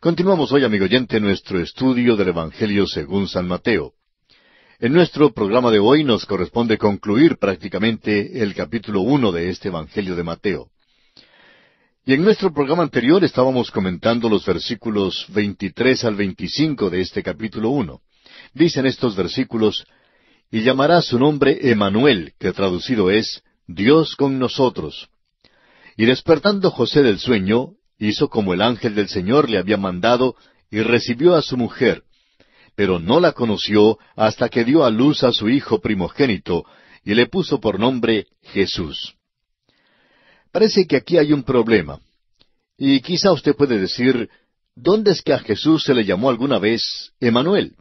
Continuamos hoy, amigo oyente, nuestro estudio del Evangelio según San Mateo. En nuestro programa de hoy nos corresponde concluir prácticamente el capítulo uno de este Evangelio de Mateo. Y en nuestro programa anterior estábamos comentando los versículos 23 al 25 de este capítulo 1. Dicen estos versículos, y llamará su nombre Emanuel, que traducido es Dios con nosotros. Y despertando José del sueño, Hizo como el ángel del Señor le había mandado y recibió a su mujer, pero no la conoció hasta que dio a luz a su hijo primogénito y le puso por nombre Jesús. Parece que aquí hay un problema. Y quizá usted puede decir, ¿dónde es que a Jesús se le llamó alguna vez Emanuel?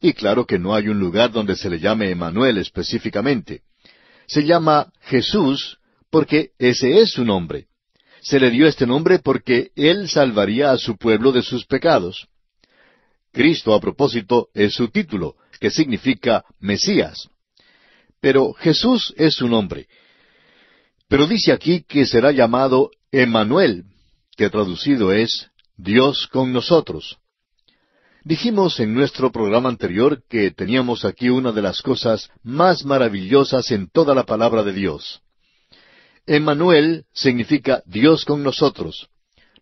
Y claro que no hay un lugar donde se le llame Emanuel específicamente. Se llama Jesús porque ese es su nombre. Se le dio este nombre porque Él salvaría a su pueblo de sus pecados. Cristo, a propósito, es su título, que significa Mesías. Pero Jesús es su nombre. Pero dice aquí que será llamado Emmanuel, que traducido es Dios con nosotros. Dijimos en nuestro programa anterior que teníamos aquí una de las cosas más maravillosas en toda la palabra de Dios. Emmanuel significa Dios con nosotros.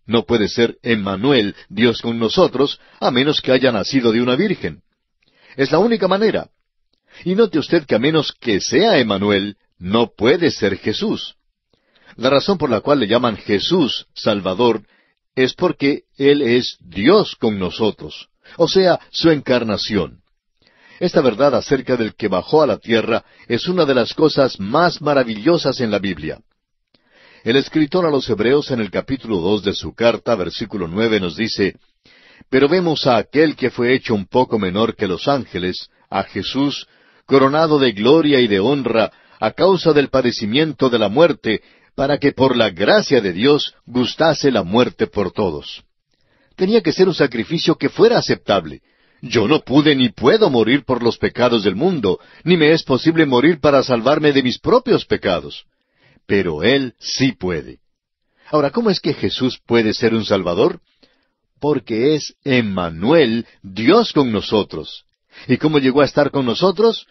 No puede ser Emmanuel, Dios con nosotros, a menos que haya nacido de una virgen. Es la única manera. Y note usted que a menos que sea Emmanuel, no puede ser Jesús. La razón por la cual le llaman Jesús Salvador es porque Él es Dios con nosotros, o sea, su encarnación. Esta verdad acerca del que bajó a la tierra es una de las cosas más maravillosas en la Biblia. El escritor a los Hebreos en el capítulo 2 de su carta, versículo 9, nos dice Pero vemos a aquel que fue hecho un poco menor que los ángeles, a Jesús, coronado de gloria y de honra, a causa del padecimiento de la muerte, para que por la gracia de Dios gustase la muerte por todos. Tenía que ser un sacrificio que fuera aceptable. Yo no pude ni puedo morir por los pecados del mundo, ni me es posible morir para salvarme de mis propios pecados pero Él sí puede. Ahora, ¿cómo es que Jesús puede ser un Salvador? Porque es Emmanuel, Dios con nosotros. ¿Y cómo llegó a estar con nosotros?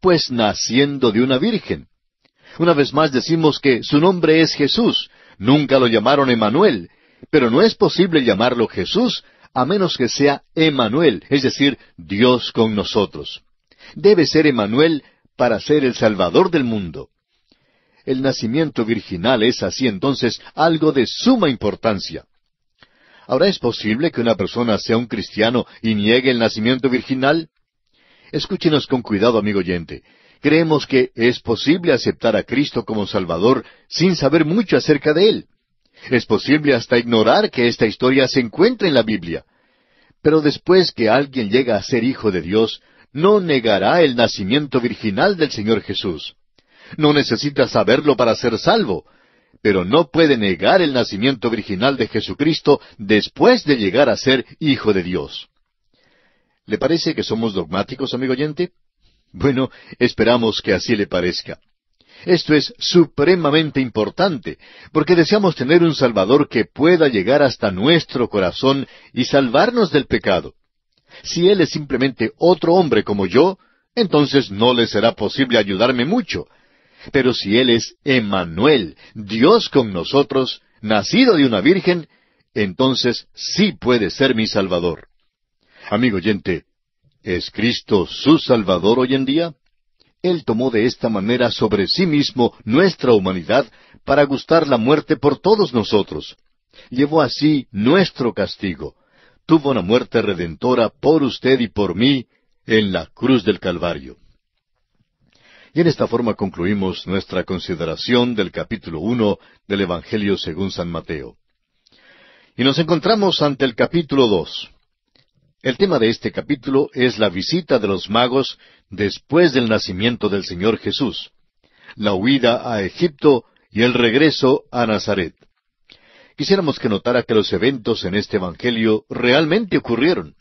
Pues naciendo de una virgen. Una vez más decimos que su nombre es Jesús. Nunca lo llamaron Emmanuel. Pero no es posible llamarlo Jesús a menos que sea Emmanuel, es decir, Dios con nosotros. Debe ser Emmanuel para ser el Salvador del mundo. El nacimiento virginal es así entonces algo de suma importancia. Ahora, ¿es posible que una persona sea un cristiano y niegue el nacimiento virginal? Escúchenos con cuidado, amigo oyente. Creemos que es posible aceptar a Cristo como Salvador sin saber mucho acerca de Él. Es posible hasta ignorar que esta historia se encuentra en la Biblia. Pero después que alguien llega a ser hijo de Dios, no negará el nacimiento virginal del Señor Jesús. No necesita saberlo para ser salvo, pero no puede negar el nacimiento virginal de Jesucristo después de llegar a ser hijo de Dios. ¿Le parece que somos dogmáticos, amigo oyente? Bueno, esperamos que así le parezca. Esto es supremamente importante, porque deseamos tener un Salvador que pueda llegar hasta nuestro corazón y salvarnos del pecado. Si Él es simplemente otro hombre como yo, entonces no le será posible ayudarme mucho, pero si Él es Emmanuel, Dios con nosotros, nacido de una virgen, entonces sí puede ser mi Salvador. Amigo oyente, ¿es Cristo su Salvador hoy en día? Él tomó de esta manera sobre sí mismo nuestra humanidad para gustar la muerte por todos nosotros. Llevó así nuestro castigo. Tuvo una muerte redentora por usted y por mí en la cruz del Calvario. Y en esta forma concluimos nuestra consideración del capítulo 1 del Evangelio según San Mateo. Y nos encontramos ante el capítulo 2. El tema de este capítulo es la visita de los magos después del nacimiento del Señor Jesús, la huida a Egipto y el regreso a Nazaret. Quisiéramos que notara que los eventos en este Evangelio realmente ocurrieron.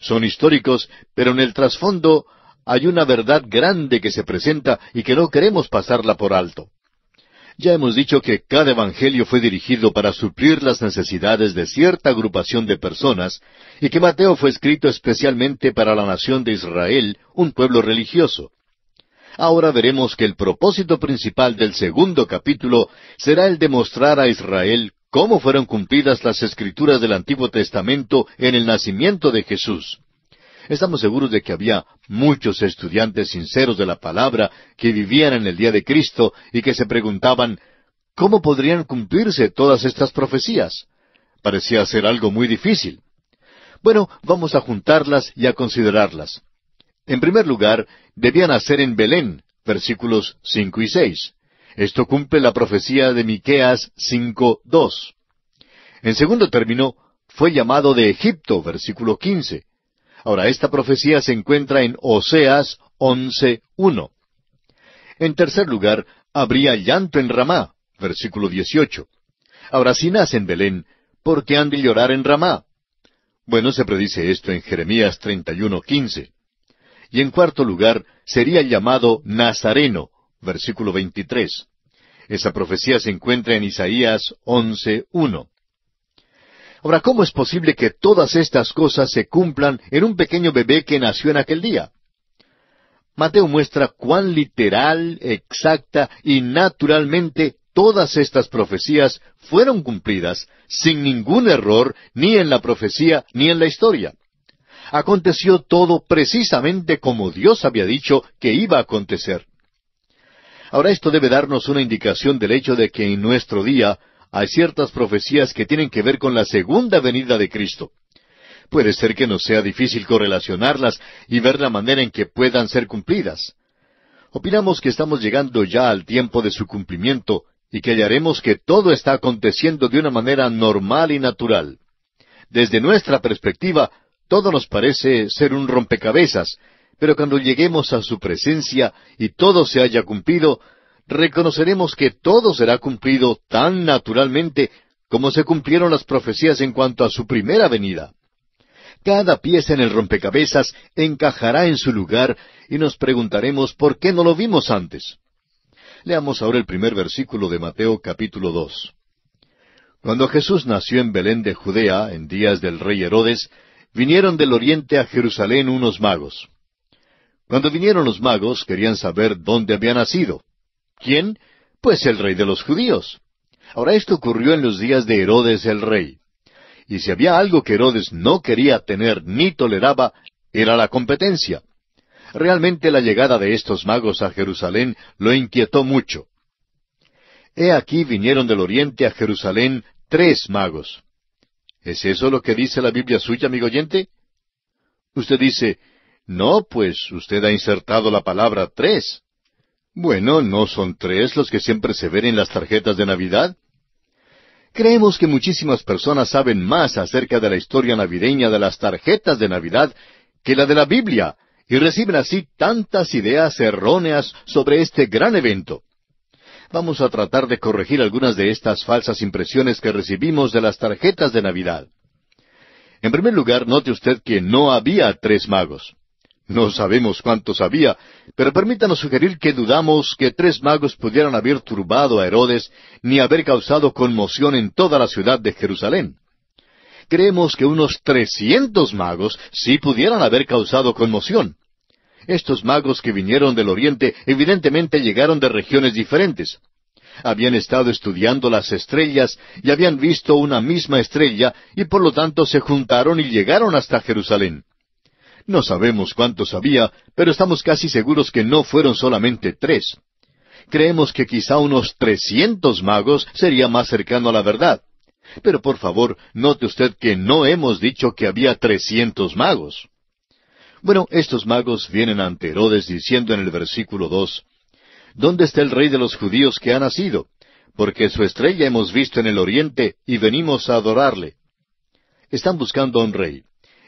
Son históricos, pero en el trasfondo hay una verdad grande que se presenta y que no queremos pasarla por alto. Ya hemos dicho que cada evangelio fue dirigido para suplir las necesidades de cierta agrupación de personas y que Mateo fue escrito especialmente para la nación de Israel, un pueblo religioso. Ahora veremos que el propósito principal del segundo capítulo será el de mostrar a Israel cómo fueron cumplidas las escrituras del Antiguo Testamento en el nacimiento de Jesús. Estamos seguros de que había muchos estudiantes sinceros de la palabra que vivían en el día de Cristo y que se preguntaban, ¿cómo podrían cumplirse todas estas profecías? Parecía ser algo muy difícil. Bueno, vamos a juntarlas y a considerarlas. En primer lugar, debían hacer en Belén, versículos cinco y seis. Esto cumple la profecía de Miqueas cinco dos. En segundo término, fue llamado de Egipto, versículo quince. Ahora, esta profecía se encuentra en Oseas 11.1. En tercer lugar, habría llanto en Ramá, versículo 18. Ahora, si nace en Belén, ¿por qué han de llorar en Ramá? Bueno, se predice esto en Jeremías 31.15. Y en cuarto lugar, sería llamado Nazareno, versículo 23. Esa profecía se encuentra en Isaías 11.1. Ahora, ¿cómo es posible que todas estas cosas se cumplan en un pequeño bebé que nació en aquel día? Mateo muestra cuán literal, exacta y naturalmente todas estas profecías fueron cumplidas sin ningún error ni en la profecía ni en la historia. Aconteció todo precisamente como Dios había dicho que iba a acontecer. Ahora esto debe darnos una indicación del hecho de que en nuestro día hay ciertas profecías que tienen que ver con la segunda venida de Cristo. Puede ser que nos sea difícil correlacionarlas y ver la manera en que puedan ser cumplidas. Opinamos que estamos llegando ya al tiempo de su cumplimiento y que hallaremos que todo está aconteciendo de una manera normal y natural. Desde nuestra perspectiva, todo nos parece ser un rompecabezas, pero cuando lleguemos a su presencia y todo se haya cumplido, reconoceremos que todo será cumplido tan naturalmente como se cumplieron las profecías en cuanto a su primera venida. Cada pieza en el rompecabezas encajará en su lugar y nos preguntaremos por qué no lo vimos antes. Leamos ahora el primer versículo de Mateo capítulo dos. Cuando Jesús nació en Belén de Judea, en días del rey Herodes, vinieron del oriente a Jerusalén unos magos. Cuando vinieron los magos querían saber dónde había nacido. ¿Quién? Pues el rey de los judíos. Ahora esto ocurrió en los días de Herodes el rey. Y si había algo que Herodes no quería tener ni toleraba, era la competencia. Realmente la llegada de estos magos a Jerusalén lo inquietó mucho. He aquí vinieron del oriente a Jerusalén tres magos. ¿Es eso lo que dice la Biblia suya, amigo oyente? Usted dice, no, pues usted ha insertado la palabra tres. Bueno, ¿no son tres los que siempre se ven en las tarjetas de Navidad? Creemos que muchísimas personas saben más acerca de la historia navideña de las tarjetas de Navidad que la de la Biblia, y reciben así tantas ideas erróneas sobre este gran evento. Vamos a tratar de corregir algunas de estas falsas impresiones que recibimos de las tarjetas de Navidad. En primer lugar, note usted que no había tres magos. No sabemos cuántos había, pero permítanos sugerir que dudamos que tres magos pudieran haber turbado a Herodes ni haber causado conmoción en toda la ciudad de Jerusalén. Creemos que unos trescientos magos sí pudieran haber causado conmoción. Estos magos que vinieron del oriente evidentemente llegaron de regiones diferentes. Habían estado estudiando las estrellas y habían visto una misma estrella y por lo tanto se juntaron y llegaron hasta Jerusalén. No sabemos cuántos había, pero estamos casi seguros que no fueron solamente tres. Creemos que quizá unos trescientos magos sería más cercano a la verdad. Pero por favor, note usted que no hemos dicho que había trescientos magos. Bueno, estos magos vienen ante Herodes diciendo en el versículo dos, ¿Dónde está el rey de los judíos que ha nacido? Porque su estrella hemos visto en el oriente y venimos a adorarle. Están buscando a un rey.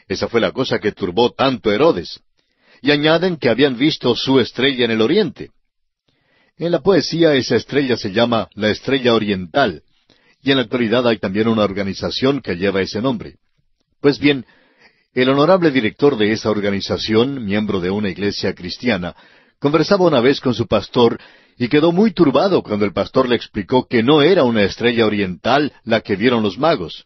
Esa fue la cosa que turbó tanto Herodes. Y añaden que habían visto su estrella en el oriente. En la poesía esa estrella se llama la estrella oriental, y en la actualidad hay también una organización que lleva ese nombre. Pues bien, el honorable director de esa organización, miembro de una iglesia cristiana, conversaba una vez con su pastor y quedó muy turbado cuando el pastor le explicó que no era una estrella oriental la que vieron los magos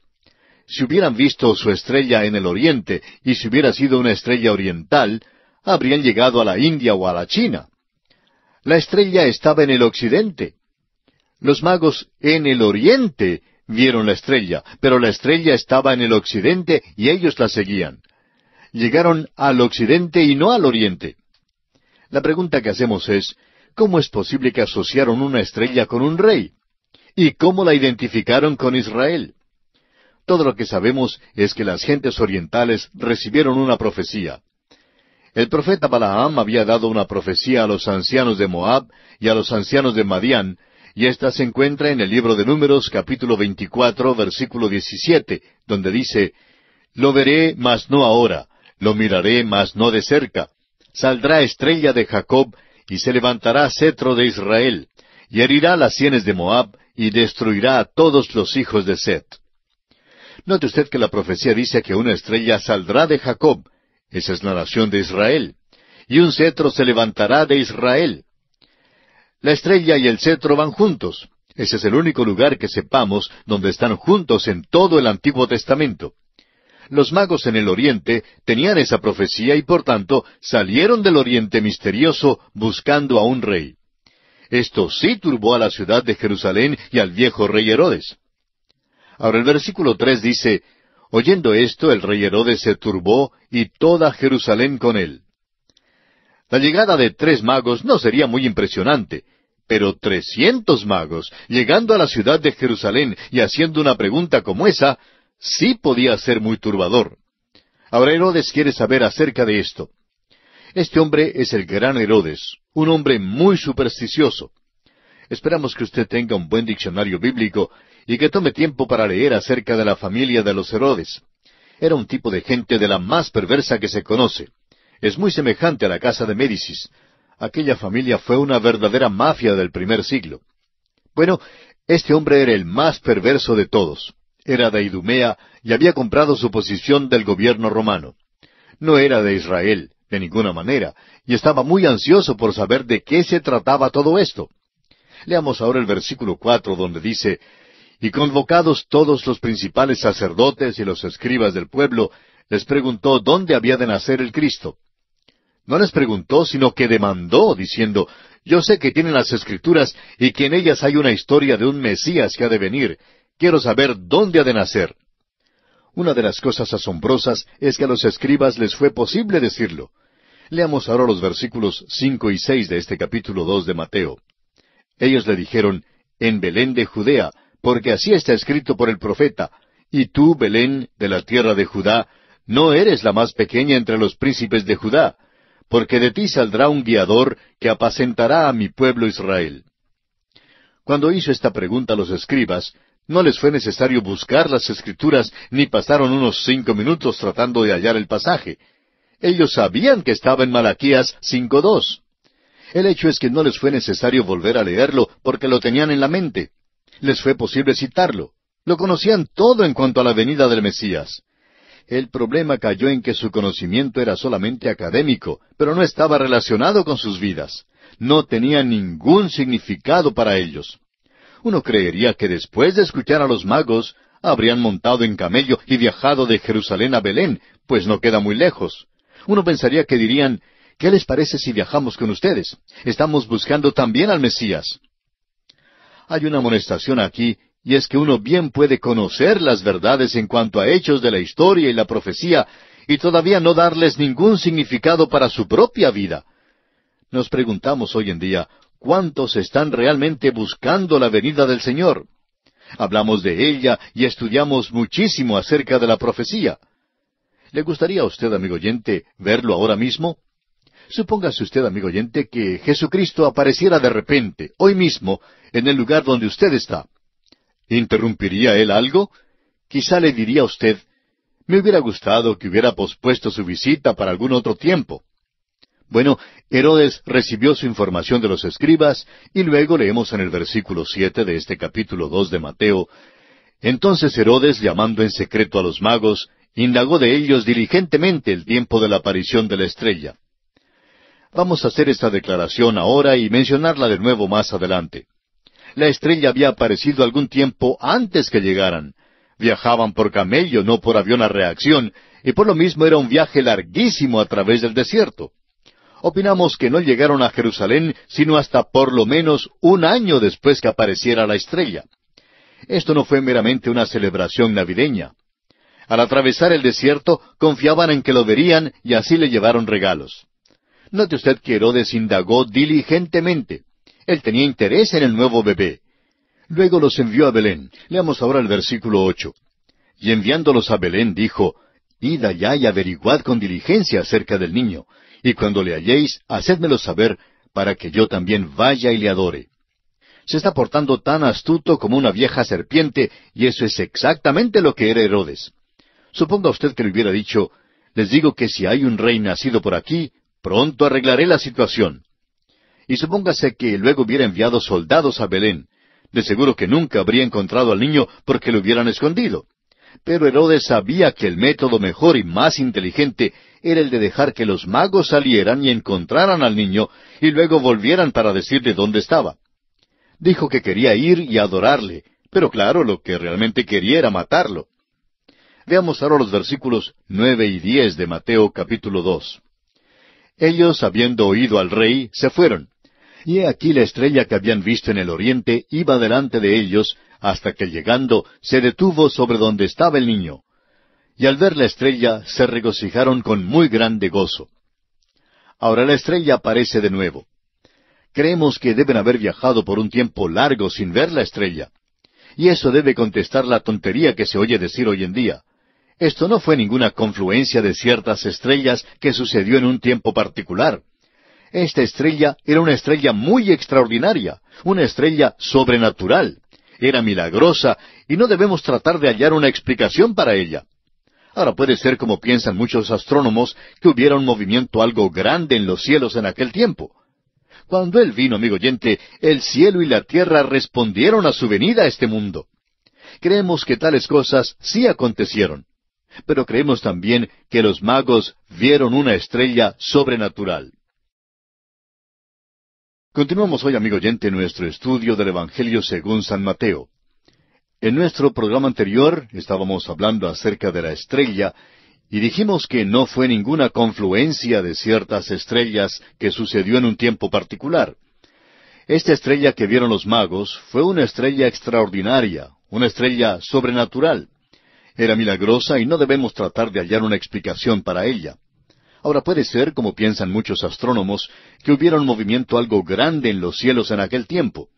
si hubieran visto su estrella en el oriente y si hubiera sido una estrella oriental, habrían llegado a la India o a la China. La estrella estaba en el occidente. Los magos en el oriente vieron la estrella, pero la estrella estaba en el occidente y ellos la seguían. Llegaron al occidente y no al oriente. La pregunta que hacemos es, ¿cómo es posible que asociaron una estrella con un rey? ¿Y cómo la identificaron con Israel? Todo lo que sabemos es que las gentes orientales recibieron una profecía. El profeta Balaam había dado una profecía a los ancianos de Moab y a los ancianos de Madián, y ésta se encuentra en el libro de Números capítulo 24 versículo 17, donde dice, Lo veré, mas no ahora, lo miraré, mas no de cerca. Saldrá estrella de Jacob, y se levantará cetro de Israel, y herirá las sienes de Moab, y destruirá a todos los hijos de Set. Note usted que la profecía dice que una estrella saldrá de Jacob, esa es la nación de Israel, y un cetro se levantará de Israel. La estrella y el cetro van juntos. Ese es el único lugar que sepamos donde están juntos en todo el Antiguo Testamento. Los magos en el Oriente tenían esa profecía y por tanto salieron del Oriente misterioso buscando a un rey. Esto sí turbó a la ciudad de Jerusalén y al viejo rey Herodes. Ahora el versículo tres dice, Oyendo esto, el rey Herodes se turbó y toda Jerusalén con él. La llegada de tres magos no sería muy impresionante, pero trescientos magos, llegando a la ciudad de Jerusalén y haciendo una pregunta como esa, sí podía ser muy turbador. Ahora Herodes quiere saber acerca de esto. Este hombre es el gran Herodes, un hombre muy supersticioso. Esperamos que usted tenga un buen diccionario bíblico y que tome tiempo para leer acerca de la familia de los Herodes. Era un tipo de gente de la más perversa que se conoce. Es muy semejante a la casa de Médicis. Aquella familia fue una verdadera mafia del primer siglo. Bueno, este hombre era el más perverso de todos. Era de Idumea y había comprado su posición del gobierno romano. No era de Israel, de ninguna manera, y estaba muy ansioso por saber de qué se trataba todo esto. Leamos ahora el versículo cuatro, donde dice y convocados todos los principales sacerdotes y los escribas del pueblo, les preguntó dónde había de nacer el Cristo. No les preguntó, sino que demandó, diciendo, Yo sé que tienen las escrituras y que en ellas hay una historia de un Mesías que ha de venir. Quiero saber dónde ha de nacer. Una de las cosas asombrosas es que a los escribas les fue posible decirlo. Leamos ahora los versículos cinco y seis de este capítulo dos de Mateo. Ellos le dijeron, En Belén de Judea, porque así está escrito por el profeta, y tú, Belén, de la tierra de Judá, no eres la más pequeña entre los príncipes de Judá, porque de ti saldrá un guiador que apacentará a mi pueblo Israel. Cuando hizo esta pregunta a los escribas, no les fue necesario buscar las escrituras ni pasaron unos cinco minutos tratando de hallar el pasaje. Ellos sabían que estaba en Malaquías 5.2. El hecho es que no les fue necesario volver a leerlo porque lo tenían en la mente les fue posible citarlo. Lo conocían todo en cuanto a la venida del Mesías. El problema cayó en que su conocimiento era solamente académico, pero no estaba relacionado con sus vidas. No tenía ningún significado para ellos. Uno creería que después de escuchar a los magos, habrían montado en camello y viajado de Jerusalén a Belén, pues no queda muy lejos. Uno pensaría que dirían, ¿qué les parece si viajamos con ustedes? Estamos buscando también al Mesías hay una amonestación aquí, y es que uno bien puede conocer las verdades en cuanto a hechos de la historia y la profecía, y todavía no darles ningún significado para su propia vida. Nos preguntamos hoy en día, ¿cuántos están realmente buscando la venida del Señor? Hablamos de ella y estudiamos muchísimo acerca de la profecía. ¿Le gustaría a usted, amigo oyente, verlo ahora mismo? Supóngase usted, amigo oyente, que Jesucristo apareciera de repente, hoy mismo, en el lugar donde usted está. ¿Interrumpiría él algo? Quizá le diría a usted, me hubiera gustado que hubiera pospuesto su visita para algún otro tiempo. Bueno, Herodes recibió su información de los escribas y luego leemos en el versículo siete de este capítulo dos de Mateo. Entonces Herodes, llamando en secreto a los magos, indagó de ellos diligentemente el tiempo de la aparición de la estrella. Vamos a hacer esta declaración ahora y mencionarla de nuevo más adelante. La estrella había aparecido algún tiempo antes que llegaran. Viajaban por camello, no por avión a reacción, y por lo mismo era un viaje larguísimo a través del desierto. Opinamos que no llegaron a Jerusalén sino hasta por lo menos un año después que apareciera la estrella. Esto no fue meramente una celebración navideña. Al atravesar el desierto, confiaban en que lo verían y así le llevaron regalos. Note usted que Herodes indagó diligentemente. Él tenía interés en el nuevo bebé. Luego los envió a Belén. Leamos ahora el versículo ocho. Y enviándolos a Belén dijo, Id allá y averiguad con diligencia acerca del niño, y cuando le halléis, hacedmelo saber, para que yo también vaya y le adore. Se está portando tan astuto como una vieja serpiente, y eso es exactamente lo que era Herodes. Suponga usted que le hubiera dicho, les digo que si hay un rey nacido por aquí, Pronto arreglaré la situación. Y supóngase que luego hubiera enviado soldados a Belén. De seguro que nunca habría encontrado al niño porque lo hubieran escondido. Pero Herodes sabía que el método mejor y más inteligente era el de dejar que los magos salieran y encontraran al niño y luego volvieran para decirle dónde estaba. Dijo que quería ir y adorarle, pero claro, lo que realmente quería era matarlo. Veamos ahora los versículos nueve y diez de Mateo capítulo dos. Ellos, habiendo oído al rey, se fueron. Y he aquí la estrella que habían visto en el oriente iba delante de ellos, hasta que llegando se detuvo sobre donde estaba el niño. Y al ver la estrella se regocijaron con muy grande gozo. Ahora la estrella aparece de nuevo. Creemos que deben haber viajado por un tiempo largo sin ver la estrella. Y eso debe contestar la tontería que se oye decir hoy en día. Esto no fue ninguna confluencia de ciertas estrellas que sucedió en un tiempo particular. Esta estrella era una estrella muy extraordinaria, una estrella sobrenatural. Era milagrosa y no debemos tratar de hallar una explicación para ella. Ahora puede ser como piensan muchos astrónomos que hubiera un movimiento algo grande en los cielos en aquel tiempo. Cuando Él vino, amigo oyente, el cielo y la tierra respondieron a su venida a este mundo. Creemos que tales cosas sí acontecieron. Pero creemos también que los magos vieron una estrella sobrenatural. Continuamos hoy, amigo oyente, nuestro estudio del Evangelio según San Mateo. En nuestro programa anterior estábamos hablando acerca de la estrella y dijimos que no fue ninguna confluencia de ciertas estrellas que sucedió en un tiempo particular. Esta estrella que vieron los magos fue una estrella extraordinaria, una estrella sobrenatural. Era milagrosa y no debemos tratar de hallar una explicación para ella. Ahora puede ser, como piensan muchos astrónomos, que hubiera un movimiento algo grande en los cielos en aquel tiempo.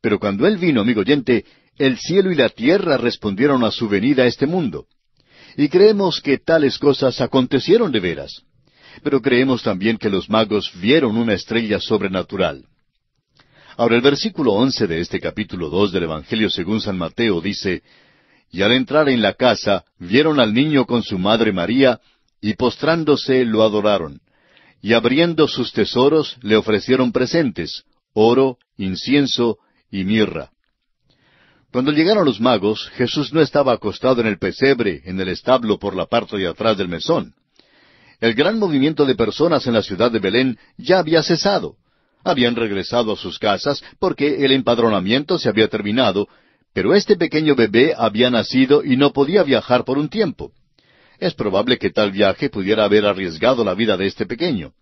Pero cuando Él vino, amigo oyente, el cielo y la tierra respondieron a su venida a este mundo. Y creemos que tales cosas acontecieron de veras. Pero creemos también que los magos vieron una estrella sobrenatural. Ahora el versículo once de este capítulo dos del Evangelio según San Mateo dice, y al entrar en la casa, vieron al niño con su madre María, y postrándose lo adoraron. Y abriendo sus tesoros le ofrecieron presentes, oro, incienso y mirra. Cuando llegaron los magos, Jesús no estaba acostado en el pesebre, en el establo por la parte de atrás del mesón. El gran movimiento de personas en la ciudad de Belén ya había cesado. Habían regresado a sus casas porque el empadronamiento se había terminado pero este pequeño bebé había nacido y no podía viajar por un tiempo. Es probable que tal viaje pudiera haber arriesgado la vida de este pequeño.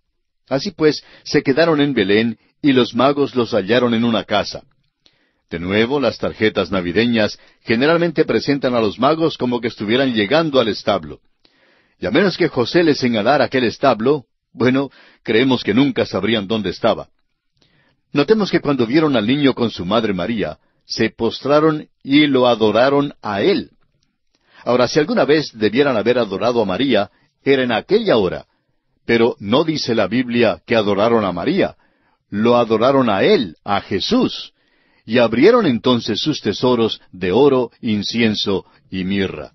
Así pues, se quedaron en Belén y los magos los hallaron en una casa. De nuevo, las tarjetas navideñas generalmente presentan a los magos como que estuvieran llegando al establo. Y a menos que José les señalara aquel establo, bueno, creemos que nunca sabrían dónde estaba. Notemos que cuando vieron al niño con su madre María, se postraron y lo adoraron a él. Ahora, si alguna vez debieran haber adorado a María, era en aquella hora. Pero no dice la Biblia que adoraron a María, lo adoraron a él, a Jesús, y abrieron entonces sus tesoros de oro, incienso y mirra.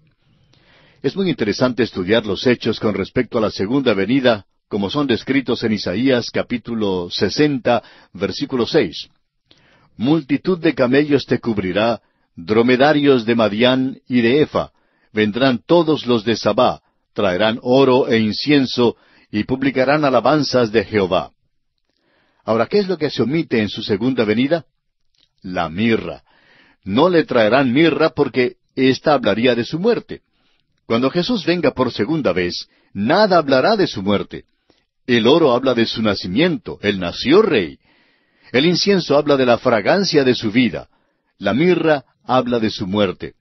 Es muy interesante estudiar los hechos con respecto a la segunda venida, como son descritos en Isaías capítulo 60, versículo 6 multitud de camellos te cubrirá, dromedarios de Madián y de Efa, vendrán todos los de Sabá, traerán oro e incienso, y publicarán alabanzas de Jehová. Ahora, ¿qué es lo que se omite en su segunda venida? La mirra. No le traerán mirra porque ésta hablaría de su muerte. Cuando Jesús venga por segunda vez, nada hablará de su muerte. El oro habla de su nacimiento, él nació rey. El incienso habla de la fragancia de su vida. La mirra habla de su muerte.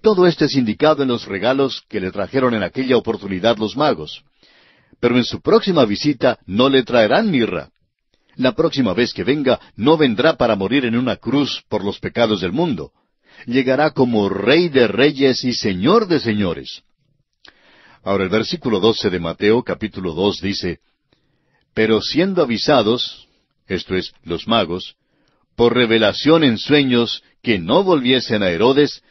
Todo esto es indicado en los regalos que le trajeron en aquella oportunidad los magos. Pero en su próxima visita no le traerán mirra. La próxima vez que venga no vendrá para morir en una cruz por los pecados del mundo. Llegará como Rey de Reyes y Señor de Señores. Ahora el versículo 12 de Mateo capítulo 2 dice, Pero siendo avisados, esto es, los magos, por revelación en sueños que no volviesen a Herodes,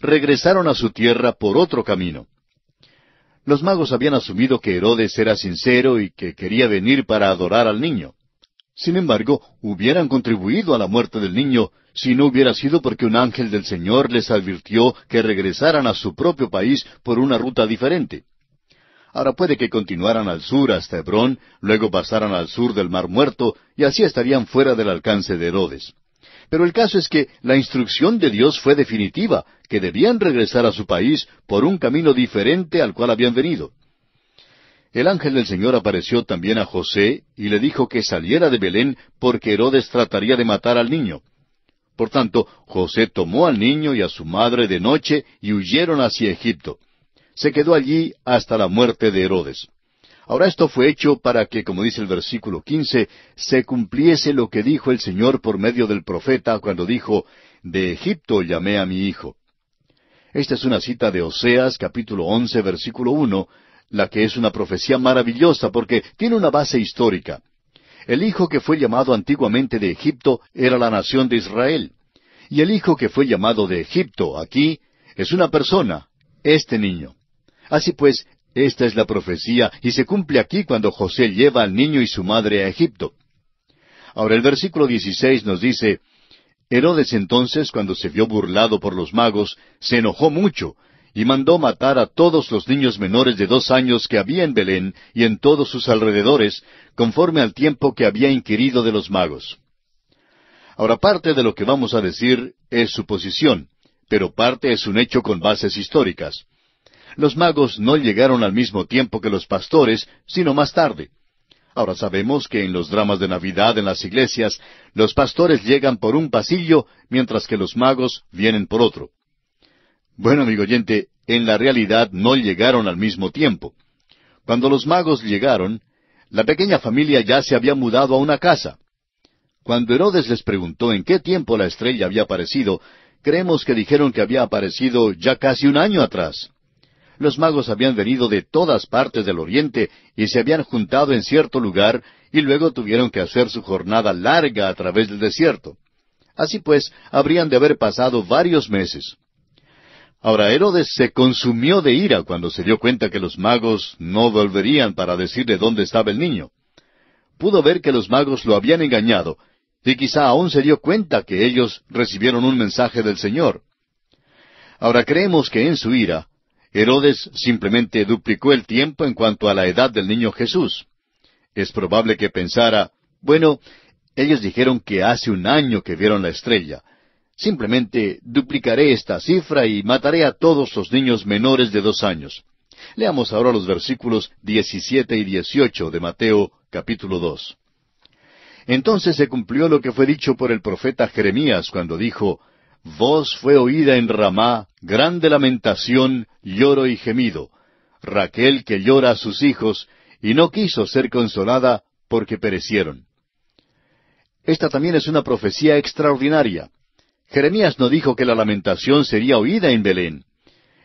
regresaron a su tierra por otro camino. Los magos habían asumido que Herodes era sincero y que quería venir para adorar al niño. Sin embargo, hubieran contribuido a la muerte del niño si no hubiera sido porque un ángel del Señor les advirtió que regresaran a su propio país por una ruta diferente. Ahora puede que continuaran al sur hasta Hebrón, luego pasaran al sur del Mar Muerto, y así estarían fuera del alcance de Herodes. Pero el caso es que la instrucción de Dios fue definitiva, que debían regresar a su país por un camino diferente al cual habían venido. El ángel del Señor apareció también a José y le dijo que saliera de Belén porque Herodes trataría de matar al niño. Por tanto, José tomó al niño y a su madre de noche y huyeron hacia Egipto se quedó allí hasta la muerte de Herodes. Ahora esto fue hecho para que, como dice el versículo quince, se cumpliese lo que dijo el Señor por medio del profeta cuando dijo, De Egipto llamé a mi hijo. Esta es una cita de Oseas capítulo once versículo uno, la que es una profecía maravillosa porque tiene una base histórica. El hijo que fue llamado antiguamente de Egipto era la nación de Israel. Y el hijo que fue llamado de Egipto aquí es una persona, este niño. Así pues, esta es la profecía y se cumple aquí cuando José lleva al niño y su madre a Egipto. Ahora el versículo 16 nos dice, Herodes entonces, cuando se vio burlado por los magos, se enojó mucho y mandó matar a todos los niños menores de dos años que había en Belén y en todos sus alrededores, conforme al tiempo que había inquirido de los magos. Ahora parte de lo que vamos a decir es suposición, pero parte es un hecho con bases históricas. Los magos no llegaron al mismo tiempo que los pastores, sino más tarde. Ahora sabemos que en los dramas de Navidad en las iglesias, los pastores llegan por un pasillo, mientras que los magos vienen por otro. Bueno, amigo oyente, en la realidad no llegaron al mismo tiempo. Cuando los magos llegaron, la pequeña familia ya se había mudado a una casa. Cuando Herodes les preguntó en qué tiempo la estrella había aparecido, creemos que dijeron que había aparecido ya casi un año atrás los magos habían venido de todas partes del oriente y se habían juntado en cierto lugar y luego tuvieron que hacer su jornada larga a través del desierto. Así pues, habrían de haber pasado varios meses. Ahora Herodes se consumió de ira cuando se dio cuenta que los magos no volverían para decirle dónde estaba el niño. Pudo ver que los magos lo habían engañado, y quizá aún se dio cuenta que ellos recibieron un mensaje del Señor. Ahora creemos que en su ira Herodes simplemente duplicó el tiempo en cuanto a la edad del niño Jesús. Es probable que pensara, bueno, ellos dijeron que hace un año que vieron la estrella. Simplemente duplicaré esta cifra y mataré a todos los niños menores de dos años. Leamos ahora los versículos 17 y 18 de Mateo capítulo 2. Entonces se cumplió lo que fue dicho por el profeta Jeremías cuando dijo, Voz fue oída en Ramá, grande lamentación, lloro y gemido. Raquel que llora a sus hijos, y no quiso ser consolada porque perecieron. Esta también es una profecía extraordinaria. Jeremías no dijo que la lamentación sería oída en Belén.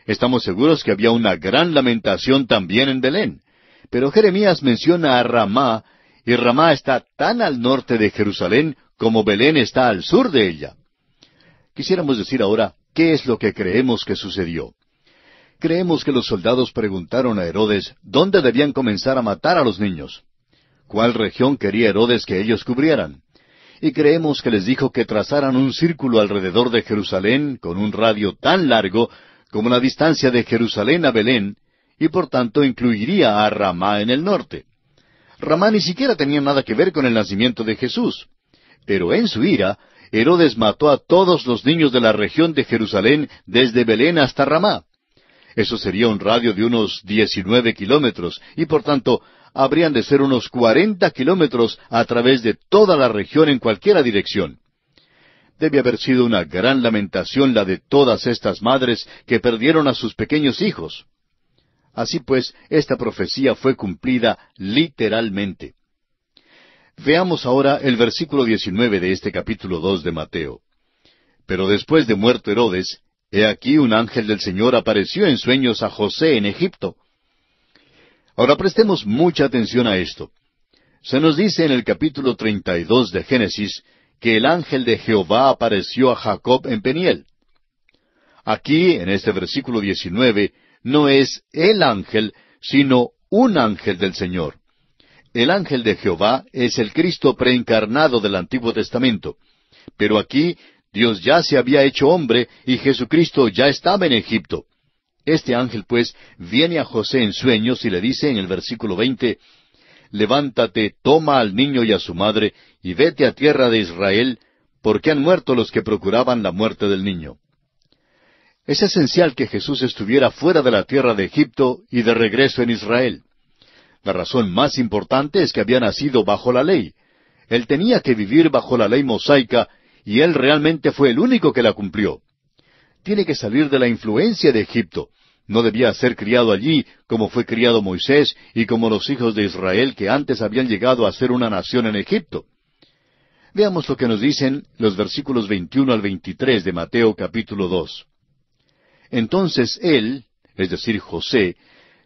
Estamos seguros que había una gran lamentación también en Belén. Pero Jeremías menciona a Ramá, y Ramá está tan al norte de Jerusalén como Belén está al sur de ella. Quisiéramos decir ahora, ¿qué es lo que creemos que sucedió? Creemos que los soldados preguntaron a Herodes dónde debían comenzar a matar a los niños. ¿Cuál región quería Herodes que ellos cubrieran? Y creemos que les dijo que trazaran un círculo alrededor de Jerusalén con un radio tan largo como la distancia de Jerusalén a Belén, y por tanto incluiría a Ramá en el norte. Ramá ni siquiera tenía nada que ver con el nacimiento de Jesús. Pero en su ira, Herodes mató a todos los niños de la región de Jerusalén desde Belén hasta Ramá. Eso sería un radio de unos diecinueve kilómetros, y por tanto habrían de ser unos cuarenta kilómetros a través de toda la región en cualquiera dirección. Debe haber sido una gran lamentación la de todas estas madres que perdieron a sus pequeños hijos. Así pues, esta profecía fue cumplida literalmente. Veamos ahora el versículo 19 de este capítulo 2 de Mateo. Pero después de muerto Herodes, he aquí un ángel del Señor apareció en sueños a José en Egipto. Ahora prestemos mucha atención a esto. Se nos dice en el capítulo 32 de Génesis que el ángel de Jehová apareció a Jacob en Peniel. Aquí, en este versículo 19, no es el ángel, sino un ángel del Señor. El ángel de Jehová es el Cristo preencarnado del Antiguo Testamento. Pero aquí Dios ya se había hecho hombre y Jesucristo ya estaba en Egipto. Este ángel, pues, viene a José en sueños y le dice en el versículo veinte Levántate, toma al niño y a su madre, y vete a tierra de Israel, porque han muerto los que procuraban la muerte del niño. Es esencial que Jesús estuviera fuera de la tierra de Egipto y de regreso en Israel. La razón más importante es que había nacido bajo la ley. Él tenía que vivir bajo la ley mosaica y él realmente fue el único que la cumplió. Tiene que salir de la influencia de Egipto. No debía ser criado allí como fue criado Moisés y como los hijos de Israel que antes habían llegado a ser una nación en Egipto. Veamos lo que nos dicen los versículos 21 al 23 de Mateo capítulo 2. Entonces él, es decir, José,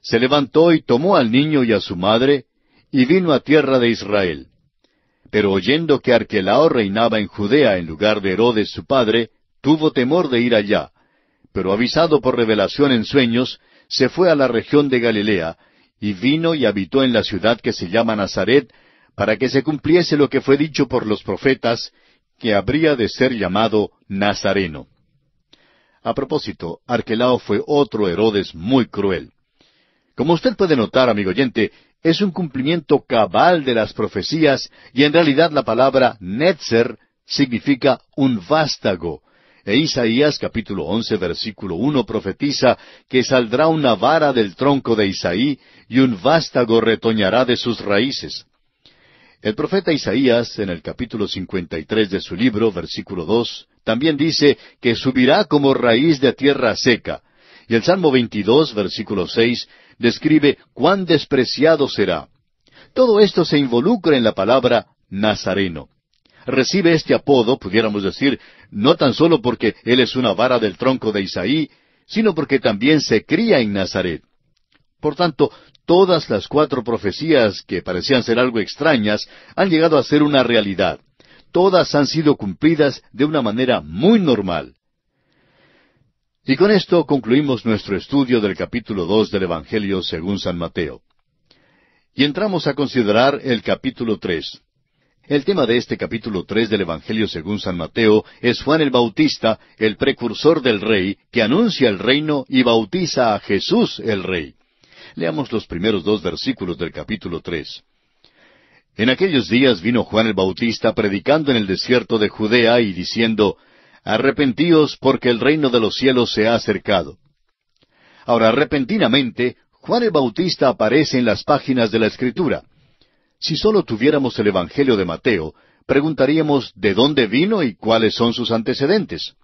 se levantó y tomó al niño y a su madre, y vino a tierra de Israel. Pero oyendo que Arquelao reinaba en Judea en lugar de Herodes su padre, tuvo temor de ir allá. Pero avisado por revelación en sueños, se fue a la región de Galilea, y vino y habitó en la ciudad que se llama Nazaret, para que se cumpliese lo que fue dicho por los profetas, que habría de ser llamado Nazareno. A propósito, Arquelao fue otro Herodes muy cruel. Como usted puede notar, amigo oyente, es un cumplimiento cabal de las profecías y en realidad la palabra Netzer significa un vástago. E Isaías capítulo once versículo uno profetiza que saldrá una vara del tronco de Isaí y un vástago retoñará de sus raíces. El profeta Isaías en el capítulo cincuenta y tres de su libro, versículo dos, también dice que subirá como raíz de tierra seca. Y el Salmo 22, versículo 6, describe cuán despreciado será. Todo esto se involucra en la palabra Nazareno. Recibe este apodo, pudiéramos decir, no tan solo porque él es una vara del tronco de Isaí, sino porque también se cría en Nazaret. Por tanto, todas las cuatro profecías que parecían ser algo extrañas han llegado a ser una realidad. Todas han sido cumplidas de una manera muy normal. Y con esto concluimos nuestro estudio del capítulo dos del Evangelio según San Mateo. Y entramos a considerar el capítulo tres. El tema de este capítulo 3 del Evangelio según San Mateo es Juan el Bautista, el precursor del Rey, que anuncia el reino y bautiza a Jesús el Rey. Leamos los primeros dos versículos del capítulo 3. En aquellos días vino Juan el Bautista predicando en el desierto de Judea y diciendo, Arrepentíos porque el reino de los cielos se ha acercado. Ahora, repentinamente, Juan el Bautista aparece en las páginas de la Escritura. Si solo tuviéramos el Evangelio de Mateo, preguntaríamos de dónde vino y cuáles son sus antecedentes.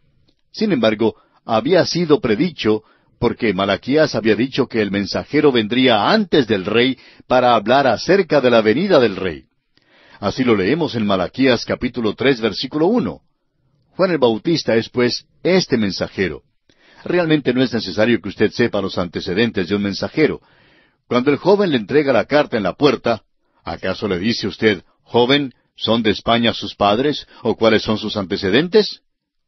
Sin embargo, había sido predicho porque Malaquías había dicho que el mensajero vendría antes del rey para hablar acerca de la venida del rey. Así lo leemos en Malaquías capítulo tres versículo uno. Juan el Bautista es, pues, este mensajero. Realmente no es necesario que usted sepa los antecedentes de un mensajero. Cuando el joven le entrega la carta en la puerta, ¿acaso le dice usted, joven, ¿son de España sus padres o cuáles son sus antecedentes?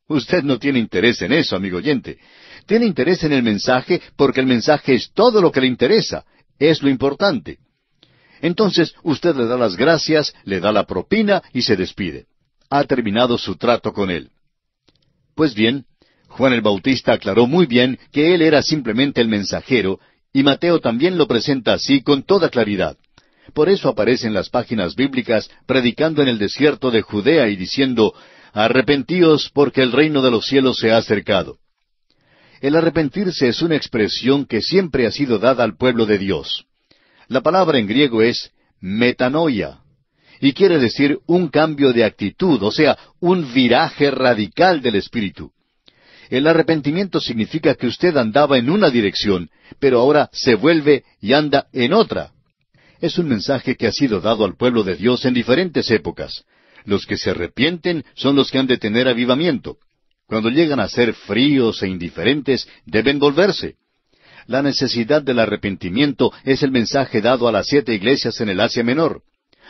Usted no tiene interés en eso, amigo oyente. Tiene interés en el mensaje porque el mensaje es todo lo que le interesa. Es lo importante. Entonces usted le da las gracias, le da la propina y se despide. Ha terminado su trato con él. Pues bien, Juan el Bautista aclaró muy bien que él era simplemente el mensajero, y Mateo también lo presenta así con toda claridad. Por eso aparecen las páginas bíblicas predicando en el desierto de Judea y diciendo, Arrepentíos porque el reino de los cielos se ha acercado. El arrepentirse es una expresión que siempre ha sido dada al pueblo de Dios. La palabra en griego es metanoia, y quiere decir un cambio de actitud, o sea, un viraje radical del espíritu. El arrepentimiento significa que usted andaba en una dirección, pero ahora se vuelve y anda en otra. Es un mensaje que ha sido dado al pueblo de Dios en diferentes épocas. Los que se arrepienten son los que han de tener avivamiento. Cuando llegan a ser fríos e indiferentes, deben volverse. La necesidad del arrepentimiento es el mensaje dado a las siete iglesias en el Asia Menor.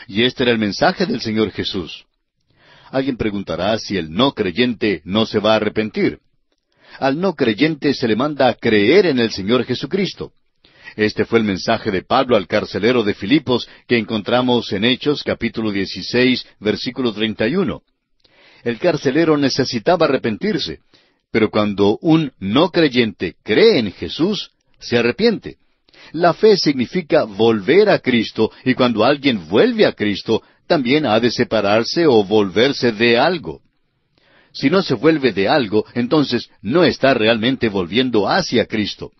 Y este era el mensaje del Señor Jesús. Alguien preguntará si el no creyente no se va a arrepentir. Al no creyente se le manda a creer en el Señor Jesucristo. Este fue el mensaje de Pablo al carcelero de Filipos que encontramos en Hechos capítulo 16 versículo 31. El carcelero necesitaba arrepentirse, pero cuando un no creyente cree en Jesús, se arrepiente. La fe significa volver a Cristo y cuando alguien vuelve a Cristo, también ha de separarse o volverse de algo. Si no se vuelve de algo, entonces no está realmente volviendo hacia Cristo.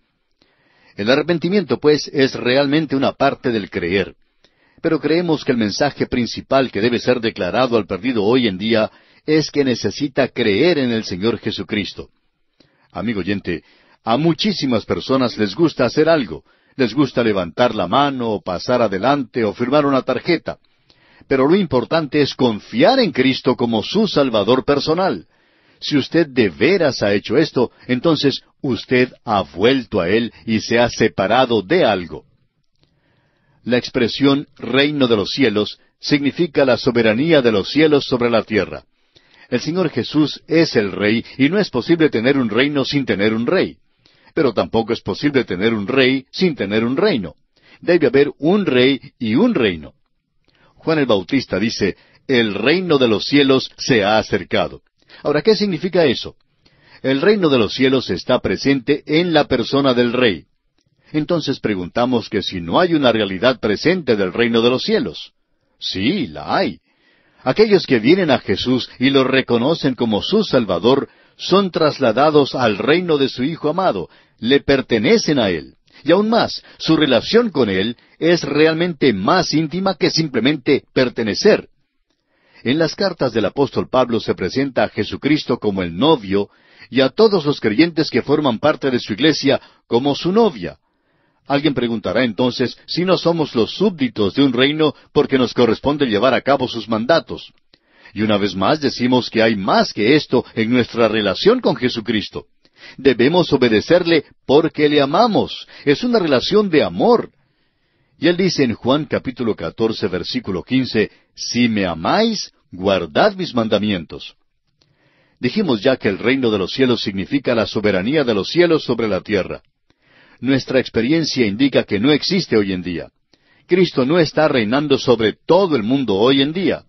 El arrepentimiento, pues, es realmente una parte del creer. Pero creemos que el mensaje principal que debe ser declarado al perdido hoy en día es que necesita creer en el Señor Jesucristo. Amigo oyente, a muchísimas personas les gusta hacer algo, les gusta levantar la mano o pasar adelante o firmar una tarjeta. Pero lo importante es confiar en Cristo como su Salvador personal. Si usted de veras ha hecho esto, entonces usted ha vuelto a Él y se ha separado de algo. La expresión reino de los cielos significa la soberanía de los cielos sobre la tierra. El Señor Jesús es el Rey y no es posible tener un reino sin tener un Rey pero tampoco es posible tener un rey sin tener un reino. Debe haber un rey y un reino. Juan el Bautista dice, el reino de los cielos se ha acercado. Ahora, ¿qué significa eso? El reino de los cielos está presente en la persona del rey. Entonces preguntamos que si no hay una realidad presente del reino de los cielos. Sí, la hay. Aquellos que vienen a Jesús y lo reconocen como su Salvador son trasladados al reino de su Hijo amado, le pertenecen a Él. Y aún más, su relación con Él es realmente más íntima que simplemente pertenecer. En las cartas del apóstol Pablo se presenta a Jesucristo como el novio y a todos los creyentes que forman parte de su iglesia como su novia. Alguien preguntará entonces si no somos los súbditos de un reino porque nos corresponde llevar a cabo sus mandatos. Y una vez más decimos que hay más que esto en nuestra relación con Jesucristo. Debemos obedecerle porque le amamos. Es una relación de amor. Y él dice en Juan capítulo 14, versículo 15, Si me amáis, guardad mis mandamientos. Dijimos ya que el reino de los cielos significa la soberanía de los cielos sobre la tierra. Nuestra experiencia indica que no existe hoy en día. Cristo no está reinando sobre todo el mundo hoy en día.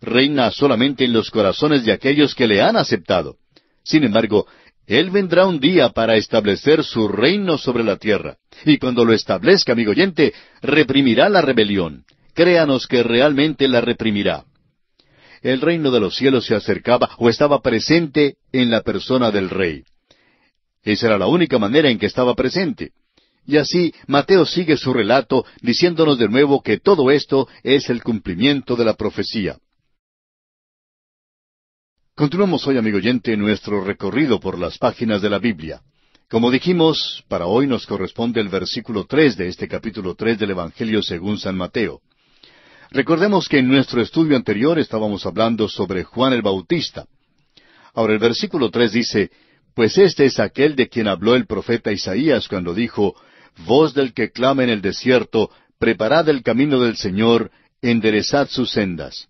Reina solamente en los corazones de aquellos que le han aceptado. Sin embargo, él vendrá un día para establecer su reino sobre la tierra. Y cuando lo establezca, amigo oyente, reprimirá la rebelión. Créanos que realmente la reprimirá. El reino de los cielos se acercaba o estaba presente en la persona del rey. Esa era la única manera en que estaba presente. Y así Mateo sigue su relato diciéndonos de nuevo que todo esto es el cumplimiento de la profecía. Continuamos hoy, amigo oyente, nuestro recorrido por las páginas de la Biblia. Como dijimos, para hoy nos corresponde el versículo tres de este capítulo tres del Evangelio según San Mateo. Recordemos que en nuestro estudio anterior estábamos hablando sobre Juan el Bautista. Ahora el versículo tres dice, Pues este es aquel de quien habló el profeta Isaías cuando dijo, Voz del que clama en el desierto, preparad el camino del Señor, enderezad sus sendas.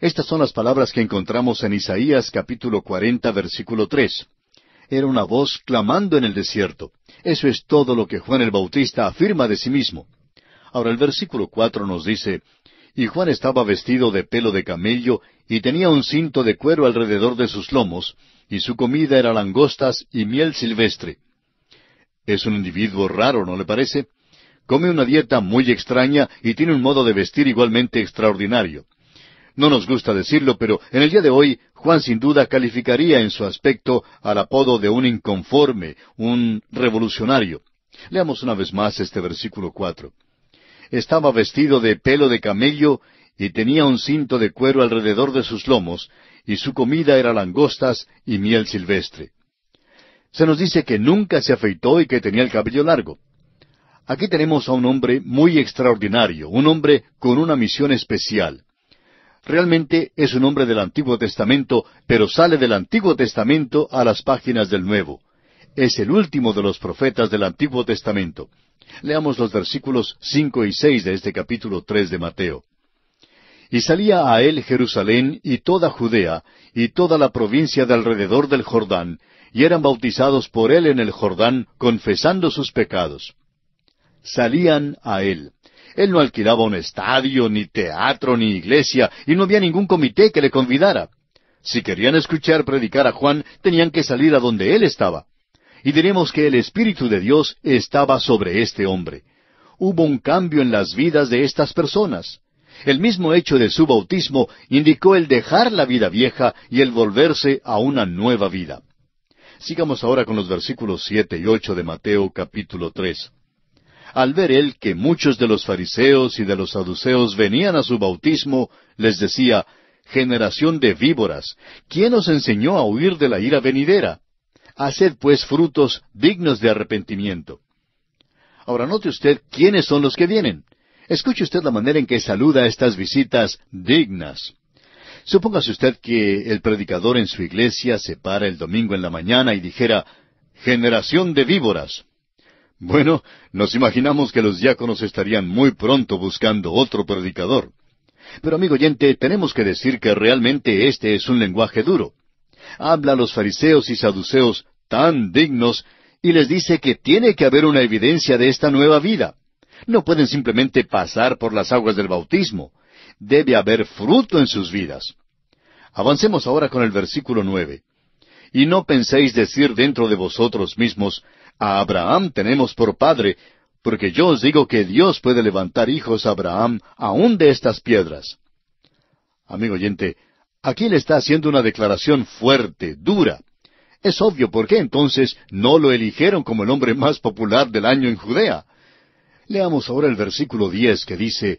Estas son las palabras que encontramos en Isaías capítulo 40 versículo tres. Era una voz clamando en el desierto. Eso es todo lo que Juan el Bautista afirma de sí mismo. Ahora el versículo cuatro nos dice, Y Juan estaba vestido de pelo de camello y tenía un cinto de cuero alrededor de sus lomos, y su comida era langostas y miel silvestre. Es un individuo raro, ¿no le parece? Come una dieta muy extraña y tiene un modo de vestir igualmente extraordinario. No nos gusta decirlo, pero en el día de hoy Juan sin duda calificaría en su aspecto al apodo de un inconforme, un revolucionario. Leamos una vez más este versículo cuatro. Estaba vestido de pelo de camello y tenía un cinto de cuero alrededor de sus lomos, y su comida era langostas y miel silvestre. Se nos dice que nunca se afeitó y que tenía el cabello largo. Aquí tenemos a un hombre muy extraordinario, un hombre con una misión especial. Realmente es un hombre del Antiguo Testamento, pero sale del Antiguo Testamento a las páginas del Nuevo. Es el último de los profetas del Antiguo Testamento. Leamos los versículos cinco y seis de este capítulo tres de Mateo. Y salía a él Jerusalén y toda Judea y toda la provincia de alrededor del Jordán, y eran bautizados por él en el Jordán, confesando sus pecados. Salían a él. Él no alquilaba un estadio, ni teatro, ni iglesia, y no había ningún comité que le convidara. Si querían escuchar predicar a Juan, tenían que salir a donde él estaba. Y diremos que el Espíritu de Dios estaba sobre este hombre. Hubo un cambio en las vidas de estas personas. El mismo hecho de su bautismo indicó el dejar la vida vieja y el volverse a una nueva vida. Sigamos ahora con los versículos siete y ocho de Mateo capítulo tres al ver él que muchos de los fariseos y de los saduceos venían a su bautismo, les decía, generación de víboras, ¿quién os enseñó a huir de la ira venidera? Haced pues frutos dignos de arrepentimiento. Ahora note usted quiénes son los que vienen. Escuche usted la manera en que saluda estas visitas dignas. Supóngase usted que el predicador en su iglesia se para el domingo en la mañana y dijera, generación de víboras. Bueno, nos imaginamos que los diáconos estarían muy pronto buscando otro predicador. Pero amigo oyente, tenemos que decir que realmente este es un lenguaje duro. Habla a los fariseos y saduceos tan dignos y les dice que tiene que haber una evidencia de esta nueva vida. No pueden simplemente pasar por las aguas del bautismo. Debe haber fruto en sus vidas. Avancemos ahora con el versículo nueve. Y no penséis decir dentro de vosotros mismos, a Abraham tenemos por padre, porque yo os digo que Dios puede levantar hijos a Abraham aún de estas piedras. Amigo oyente, aquí le está haciendo una declaración fuerte, dura. Es obvio por qué entonces no lo eligieron como el hombre más popular del año en Judea. Leamos ahora el versículo diez que dice,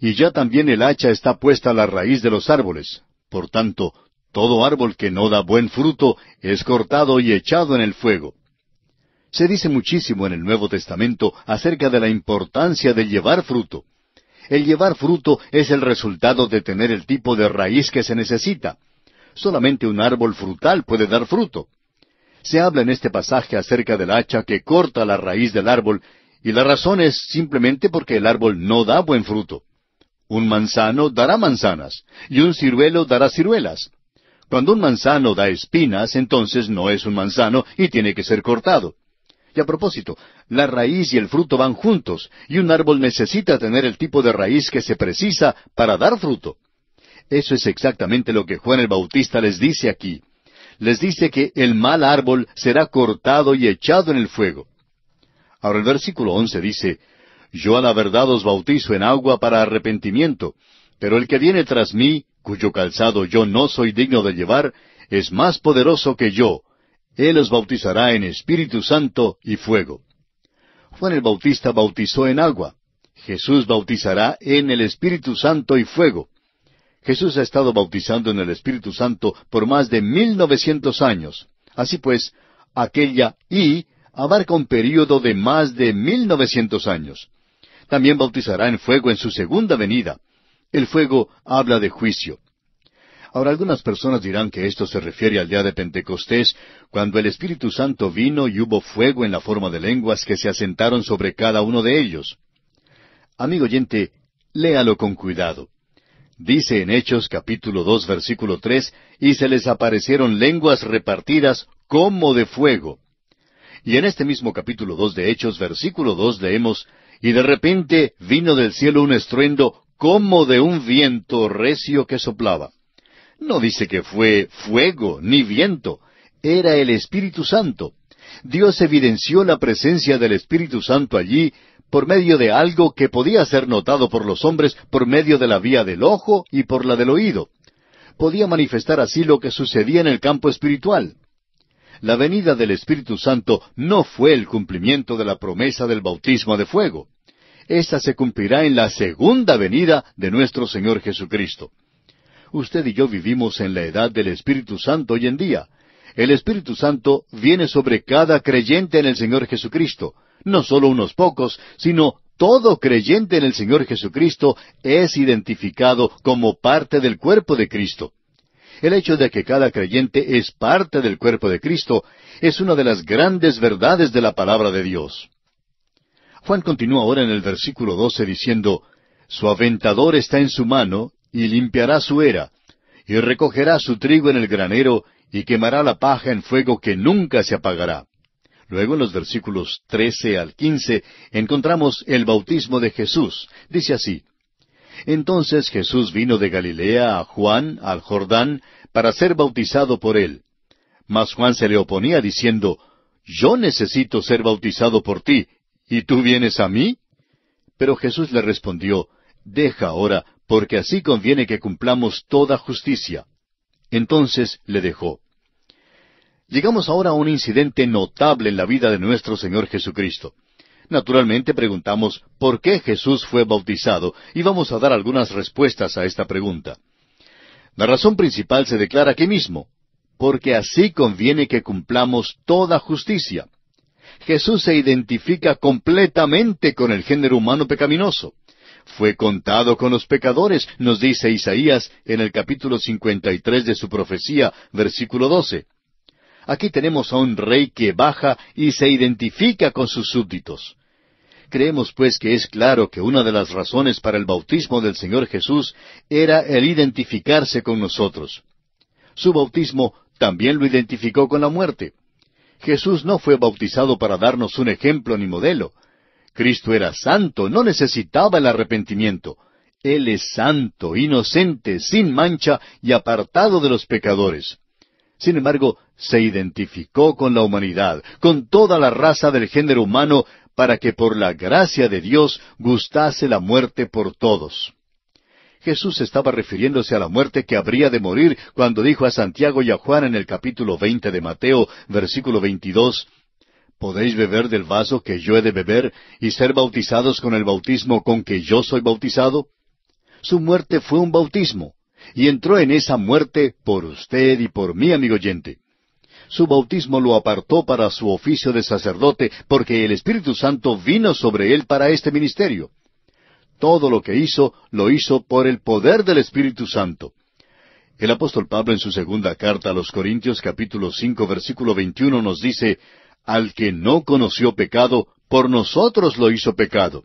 Y ya también el hacha está puesta a la raíz de los árboles. Por tanto, todo árbol que no da buen fruto es cortado y echado en el fuego. Se dice muchísimo en el Nuevo Testamento acerca de la importancia de llevar fruto. El llevar fruto es el resultado de tener el tipo de raíz que se necesita. Solamente un árbol frutal puede dar fruto. Se habla en este pasaje acerca del hacha que corta la raíz del árbol, y la razón es simplemente porque el árbol no da buen fruto. Un manzano dará manzanas, y un ciruelo dará ciruelas. Cuando un manzano da espinas, entonces no es un manzano y tiene que ser cortado a propósito, la raíz y el fruto van juntos, y un árbol necesita tener el tipo de raíz que se precisa para dar fruto. Eso es exactamente lo que Juan el Bautista les dice aquí. Les dice que el mal árbol será cortado y echado en el fuego. Ahora el versículo once dice, Yo a la verdad os bautizo en agua para arrepentimiento, pero el que viene tras mí, cuyo calzado yo no soy digno de llevar, es más poderoso que yo, él los bautizará en Espíritu Santo y fuego. Juan el Bautista bautizó en agua. Jesús bautizará en el Espíritu Santo y fuego. Jesús ha estado bautizando en el Espíritu Santo por más de mil novecientos años. Así pues, aquella y abarca un período de más de mil novecientos años. También bautizará en fuego en su segunda venida. El fuego habla de juicio. Ahora algunas personas dirán que esto se refiere al día de Pentecostés, cuando el Espíritu Santo vino y hubo fuego en la forma de lenguas que se asentaron sobre cada uno de ellos. Amigo oyente, léalo con cuidado. Dice en Hechos capítulo dos versículo tres, y se les aparecieron lenguas repartidas como de fuego. Y en este mismo capítulo dos de Hechos versículo dos leemos, y de repente vino del cielo un estruendo como de un viento recio que soplaba. No dice que fue fuego ni viento, era el Espíritu Santo. Dios evidenció la presencia del Espíritu Santo allí por medio de algo que podía ser notado por los hombres por medio de la vía del ojo y por la del oído. Podía manifestar así lo que sucedía en el campo espiritual. La venida del Espíritu Santo no fue el cumplimiento de la promesa del bautismo de fuego. Esta se cumplirá en la segunda venida de nuestro Señor Jesucristo usted y yo vivimos en la edad del Espíritu Santo hoy en día. El Espíritu Santo viene sobre cada creyente en el Señor Jesucristo. No solo unos pocos, sino todo creyente en el Señor Jesucristo es identificado como parte del cuerpo de Cristo. El hecho de que cada creyente es parte del cuerpo de Cristo es una de las grandes verdades de la palabra de Dios. Juan continúa ahora en el versículo 12 diciendo, Su aventador está en su mano y limpiará su era, y recogerá su trigo en el granero, y quemará la paja en fuego que nunca se apagará. Luego en los versículos trece al quince encontramos el bautismo de Jesús. Dice así, Entonces Jesús vino de Galilea a Juan, al Jordán, para ser bautizado por él. Mas Juan se le oponía diciendo, Yo necesito ser bautizado por ti, ¿y tú vienes a mí? Pero Jesús le respondió, Deja ahora, porque así conviene que cumplamos toda justicia. Entonces le dejó. Llegamos ahora a un incidente notable en la vida de nuestro Señor Jesucristo. Naturalmente preguntamos por qué Jesús fue bautizado y vamos a dar algunas respuestas a esta pregunta. La razón principal se declara aquí mismo, porque así conviene que cumplamos toda justicia. Jesús se identifica completamente con el género humano pecaminoso. Fue contado con los pecadores, nos dice Isaías en el capítulo 53 de su profecía, versículo 12. Aquí tenemos a un rey que baja y se identifica con sus súbditos. Creemos pues que es claro que una de las razones para el bautismo del Señor Jesús era el identificarse con nosotros. Su bautismo también lo identificó con la muerte. Jesús no fue bautizado para darnos un ejemplo ni modelo, Cristo era santo, no necesitaba el arrepentimiento. Él es santo, inocente, sin mancha y apartado de los pecadores. Sin embargo, se identificó con la humanidad, con toda la raza del género humano, para que por la gracia de Dios gustase la muerte por todos. Jesús estaba refiriéndose a la muerte que habría de morir cuando dijo a Santiago y a Juan en el capítulo veinte de Mateo, versículo veintidós, ¿Podéis beber del vaso que yo he de beber y ser bautizados con el bautismo con que yo soy bautizado? Su muerte fue un bautismo, y entró en esa muerte por usted y por mí, amigo oyente. Su bautismo lo apartó para su oficio de sacerdote, porque el Espíritu Santo vino sobre él para este ministerio. Todo lo que hizo, lo hizo por el poder del Espíritu Santo. El apóstol Pablo en su segunda carta a los Corintios capítulo cinco versículo veintiuno nos dice al que no conoció pecado, por nosotros lo hizo pecado.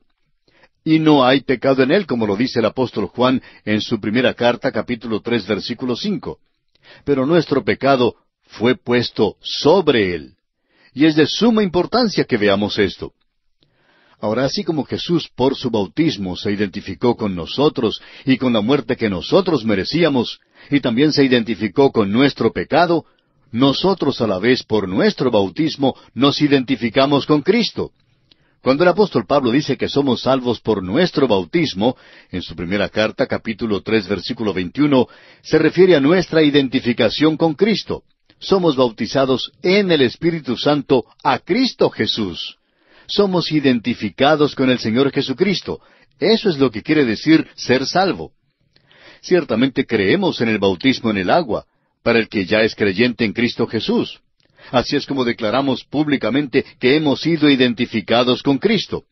Y no hay pecado en él, como lo dice el apóstol Juan en su primera carta, capítulo tres, versículo cinco. Pero nuestro pecado fue puesto sobre él. Y es de suma importancia que veamos esto. Ahora, así como Jesús por su bautismo se identificó con nosotros y con la muerte que nosotros merecíamos, y también se identificó con nuestro pecado, nosotros a la vez por nuestro bautismo nos identificamos con Cristo. Cuando el apóstol Pablo dice que somos salvos por nuestro bautismo, en su primera carta, capítulo tres, versículo 21, se refiere a nuestra identificación con Cristo. Somos bautizados en el Espíritu Santo a Cristo Jesús. Somos identificados con el Señor Jesucristo. Eso es lo que quiere decir ser salvo. Ciertamente creemos en el bautismo en el agua, para el que ya es creyente en Cristo Jesús. Así es como declaramos públicamente que hemos sido identificados con Cristo.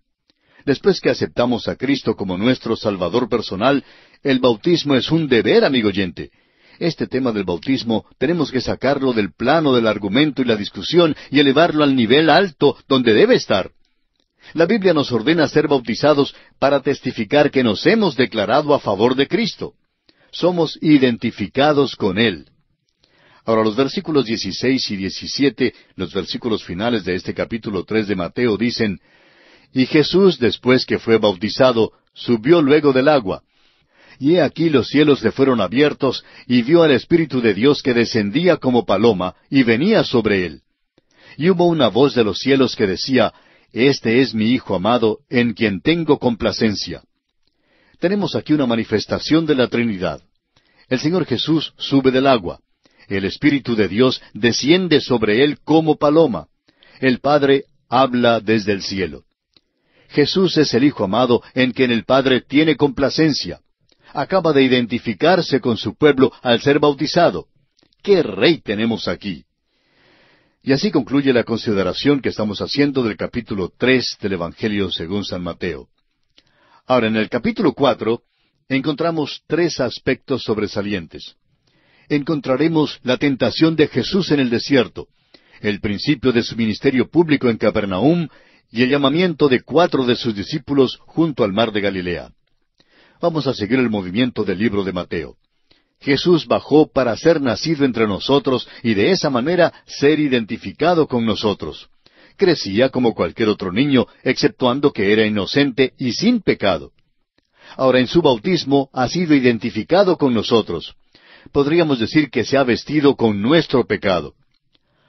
Después que aceptamos a Cristo como nuestro Salvador personal, el bautismo es un deber, amigo oyente. Este tema del bautismo tenemos que sacarlo del plano del argumento y la discusión y elevarlo al nivel alto donde debe estar. La Biblia nos ordena ser bautizados para testificar que nos hemos declarado a favor de Cristo. Somos identificados con Él. Ahora los versículos 16 y 17, los versículos finales de este capítulo 3 de Mateo dicen, Y Jesús, después que fue bautizado, subió luego del agua. Y he aquí los cielos le fueron abiertos, y vio al Espíritu de Dios que descendía como paloma, y venía sobre él. Y hubo una voz de los cielos que decía, Este es mi Hijo amado, en quien tengo complacencia. Tenemos aquí una manifestación de la Trinidad. El Señor Jesús sube del agua. El Espíritu de Dios desciende sobre él como paloma. El Padre habla desde el cielo. Jesús es el Hijo amado en quien el Padre tiene complacencia. Acaba de identificarse con su pueblo al ser bautizado. ¡Qué rey tenemos aquí! Y así concluye la consideración que estamos haciendo del capítulo tres del Evangelio según San Mateo. Ahora, en el capítulo cuatro encontramos tres aspectos sobresalientes encontraremos la tentación de Jesús en el desierto, el principio de su ministerio público en Capernaum y el llamamiento de cuatro de sus discípulos junto al mar de Galilea. Vamos a seguir el movimiento del libro de Mateo. Jesús bajó para ser nacido entre nosotros y de esa manera ser identificado con nosotros. Crecía como cualquier otro niño, exceptuando que era inocente y sin pecado. Ahora en su bautismo ha sido identificado con nosotros podríamos decir que se ha vestido con nuestro pecado.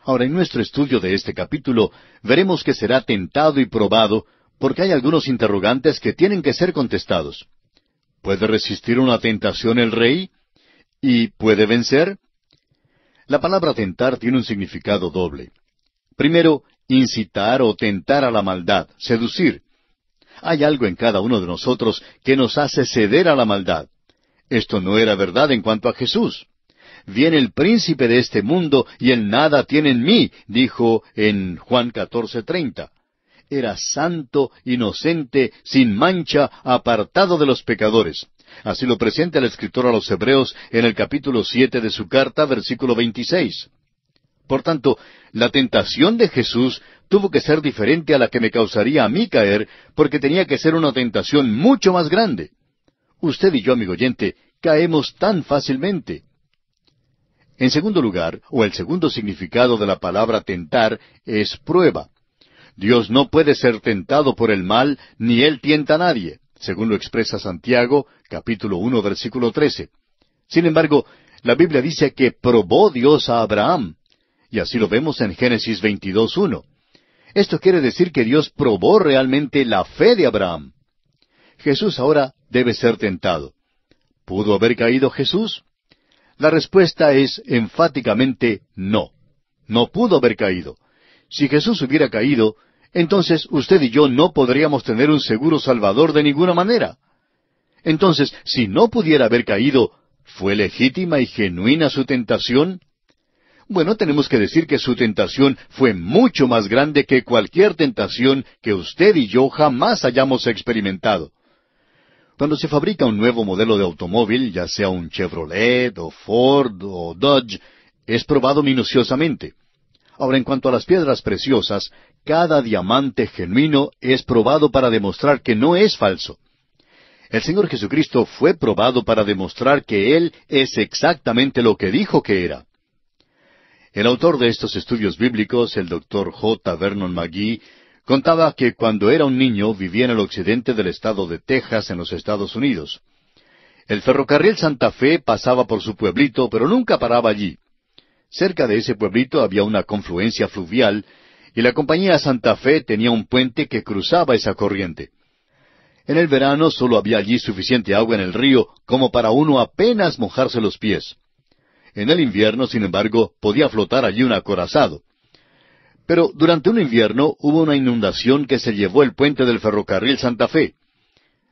Ahora, en nuestro estudio de este capítulo, veremos que será tentado y probado, porque hay algunos interrogantes que tienen que ser contestados. ¿Puede resistir una tentación el rey? ¿Y puede vencer? La palabra tentar tiene un significado doble. Primero, incitar o tentar a la maldad, seducir. Hay algo en cada uno de nosotros que nos hace ceder a la maldad. Esto no era verdad en cuanto a Jesús. Viene el príncipe de este mundo y el nada tiene en mí, dijo en Juan 14:30. Era santo, inocente, sin mancha, apartado de los pecadores. Así lo presenta el escritor a los Hebreos en el capítulo siete de su carta, versículo 26. Por tanto, la tentación de Jesús tuvo que ser diferente a la que me causaría a mí caer, porque tenía que ser una tentación mucho más grande. Usted y yo, amigo oyente, caemos tan fácilmente. En segundo lugar, o el segundo significado de la palabra tentar es prueba. Dios no puede ser tentado por el mal, ni Él tienta a nadie, según lo expresa Santiago, capítulo 1, versículo 13. Sin embargo, la Biblia dice que probó Dios a Abraham, y así lo vemos en Génesis 1. Esto quiere decir que Dios probó realmente la fe de Abraham. Jesús ahora debe ser tentado. ¿Pudo haber caído Jesús? La respuesta es enfáticamente no. No pudo haber caído. Si Jesús hubiera caído, entonces usted y yo no podríamos tener un seguro salvador de ninguna manera. Entonces, si no pudiera haber caído, ¿fue legítima y genuina su tentación? Bueno, tenemos que decir que su tentación fue mucho más grande que cualquier tentación que usted y yo jamás hayamos experimentado. Cuando se fabrica un nuevo modelo de automóvil, ya sea un Chevrolet o Ford o Dodge, es probado minuciosamente. Ahora, en cuanto a las piedras preciosas, cada diamante genuino es probado para demostrar que no es falso. El Señor Jesucristo fue probado para demostrar que Él es exactamente lo que dijo que era. El autor de estos estudios bíblicos, el doctor J. Vernon McGee, contaba que cuando era un niño vivía en el occidente del estado de Texas, en los Estados Unidos. El ferrocarril Santa Fe pasaba por su pueblito, pero nunca paraba allí. Cerca de ese pueblito había una confluencia fluvial, y la compañía Santa Fe tenía un puente que cruzaba esa corriente. En el verano solo había allí suficiente agua en el río como para uno apenas mojarse los pies. En el invierno, sin embargo, podía flotar allí un acorazado. Pero durante un invierno hubo una inundación que se llevó el puente del ferrocarril Santa Fe.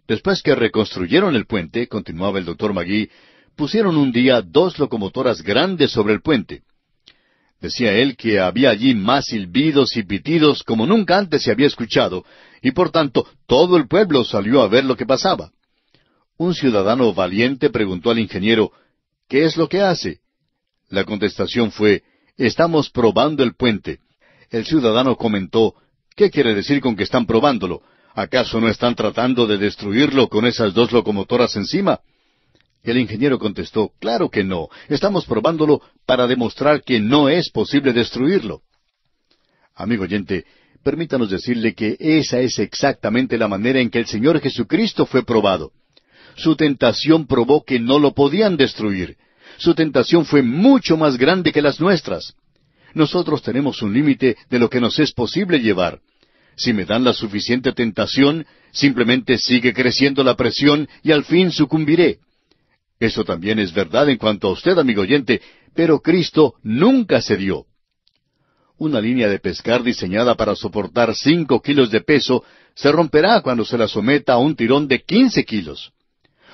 Después que reconstruyeron el puente, continuaba el doctor Magui, pusieron un día dos locomotoras grandes sobre el puente. Decía él que había allí más silbidos y pitidos como nunca antes se había escuchado, y por tanto todo el pueblo salió a ver lo que pasaba. Un ciudadano valiente preguntó al ingeniero, ¿qué es lo que hace? La contestación fue, estamos probando el puente el ciudadano comentó, ¿qué quiere decir con que están probándolo? ¿Acaso no están tratando de destruirlo con esas dos locomotoras encima? El ingeniero contestó, claro que no, estamos probándolo para demostrar que no es posible destruirlo. Amigo oyente, permítanos decirle que esa es exactamente la manera en que el Señor Jesucristo fue probado. Su tentación probó que no lo podían destruir. Su tentación fue mucho más grande que las nuestras. Nosotros tenemos un límite de lo que nos es posible llevar. Si me dan la suficiente tentación, simplemente sigue creciendo la presión y al fin sucumbiré. Eso también es verdad en cuanto a usted, amigo oyente, pero Cristo nunca cedió. Una línea de pescar diseñada para soportar cinco kilos de peso se romperá cuando se la someta a un tirón de quince kilos.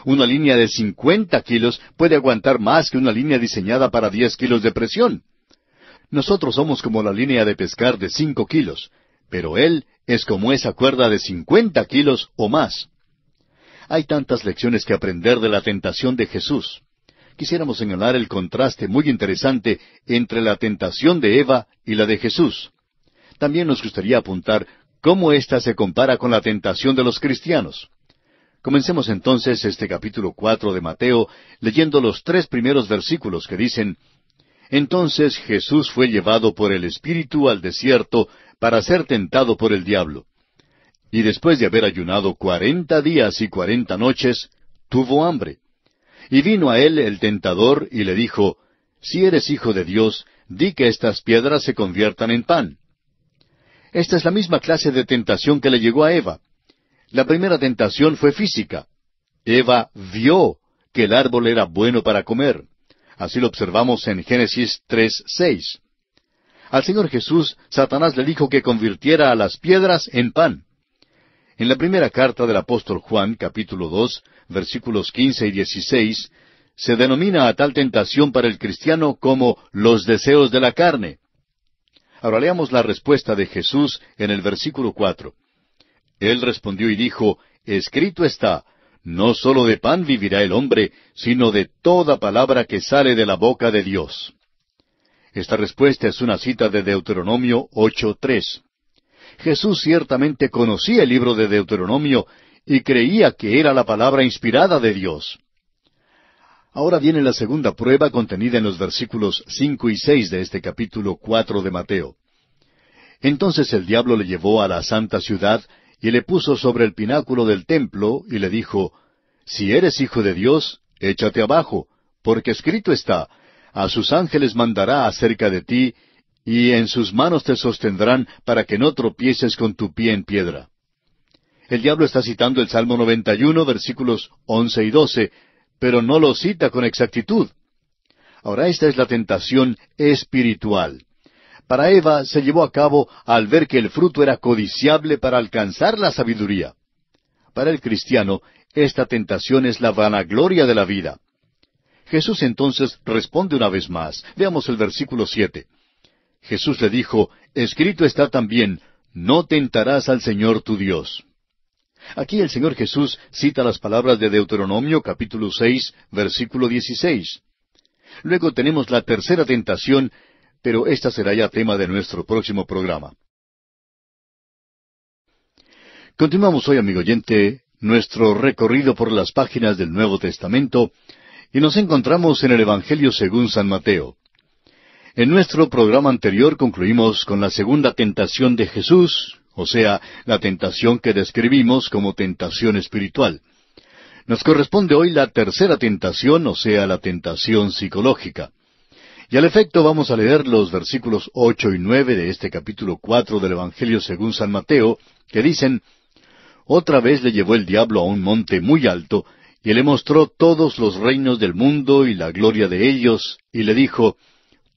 Una línea de cincuenta kilos puede aguantar más que una línea diseñada para diez kilos de presión. Nosotros somos como la línea de pescar de cinco kilos, pero Él es como esa cuerda de cincuenta kilos o más. Hay tantas lecciones que aprender de la tentación de Jesús. Quisiéramos señalar el contraste muy interesante entre la tentación de Eva y la de Jesús. También nos gustaría apuntar cómo ésta se compara con la tentación de los cristianos. Comencemos entonces este capítulo cuatro de Mateo leyendo los tres primeros versículos que dicen entonces Jesús fue llevado por el Espíritu al desierto para ser tentado por el diablo. Y después de haber ayunado cuarenta días y cuarenta noches, tuvo hambre. Y vino a él el tentador y le dijo, Si eres hijo de Dios, di que estas piedras se conviertan en pan. Esta es la misma clase de tentación que le llegó a Eva. La primera tentación fue física. Eva vio que el árbol era bueno para comer. Así lo observamos en Génesis 3:6. Al Señor Jesús, Satanás le dijo que convirtiera a las piedras en pan. En la primera carta del apóstol Juan, capítulo 2, versículos 15 y 16, se denomina a tal tentación para el cristiano como los deseos de la carne. Ahora leamos la respuesta de Jesús en el versículo 4. Él respondió y dijo, Escrito está, no sólo de pan vivirá el hombre, sino de toda palabra que sale de la boca de Dios. Esta respuesta es una cita de Deuteronomio 8.3. Jesús ciertamente conocía el libro de Deuteronomio y creía que era la palabra inspirada de Dios. Ahora viene la segunda prueba contenida en los versículos 5 y 6 de este capítulo 4 de Mateo. Entonces el diablo le llevó a la santa ciudad y le puso sobre el pináculo del templo, y le dijo, Si eres hijo de Dios, échate abajo, porque escrito está, a sus ángeles mandará acerca de ti, y en sus manos te sostendrán para que no tropieces con tu pie en piedra. El diablo está citando el Salmo 91, versículos 11 y 12, pero no lo cita con exactitud. Ahora esta es la tentación espiritual para Eva se llevó a cabo al ver que el fruto era codiciable para alcanzar la sabiduría. Para el cristiano, esta tentación es la vanagloria de la vida. Jesús entonces responde una vez más. Veamos el versículo siete. Jesús le dijo, Escrito está también, no tentarás al Señor tu Dios. Aquí el Señor Jesús cita las palabras de Deuteronomio capítulo seis, versículo dieciséis. Luego tenemos la tercera tentación, pero esta será ya tema de nuestro próximo programa. Continuamos hoy, amigo oyente, nuestro recorrido por las páginas del Nuevo Testamento y nos encontramos en el Evangelio según San Mateo. En nuestro programa anterior concluimos con la segunda tentación de Jesús, o sea, la tentación que describimos como tentación espiritual. Nos corresponde hoy la tercera tentación, o sea, la tentación psicológica. Y al efecto vamos a leer los versículos ocho y nueve de este capítulo cuatro del Evangelio según San Mateo, que dicen Otra vez le llevó el diablo a un monte muy alto, y le mostró todos los reinos del mundo y la gloria de ellos, y le dijo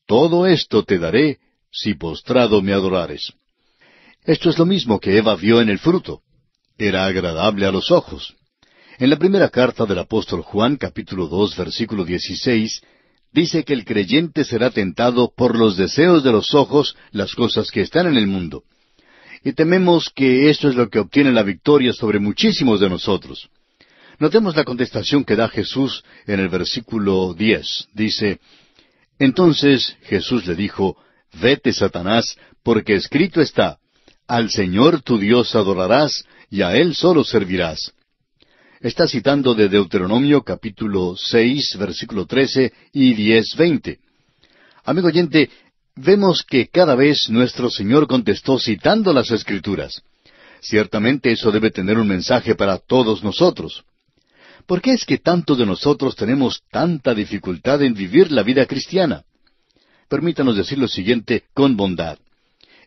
Todo esto te daré si postrado me adorares. Esto es lo mismo que Eva vio en el fruto. Era agradable a los ojos. En la primera carta del apóstol Juan, capítulo dos, versículo dieciséis, dice que el creyente será tentado por los deseos de los ojos, las cosas que están en el mundo. Y tememos que esto es lo que obtiene la victoria sobre muchísimos de nosotros. Notemos la contestación que da Jesús en el versículo 10. Dice, Entonces Jesús le dijo, Vete, Satanás, porque escrito está, Al Señor tu Dios adorarás, y a Él solo servirás está citando de Deuteronomio capítulo seis, versículo trece y diez veinte. Amigo oyente, vemos que cada vez nuestro Señor contestó citando las Escrituras. Ciertamente eso debe tener un mensaje para todos nosotros. ¿Por qué es que tantos de nosotros tenemos tanta dificultad en vivir la vida cristiana? Permítanos decir lo siguiente con bondad.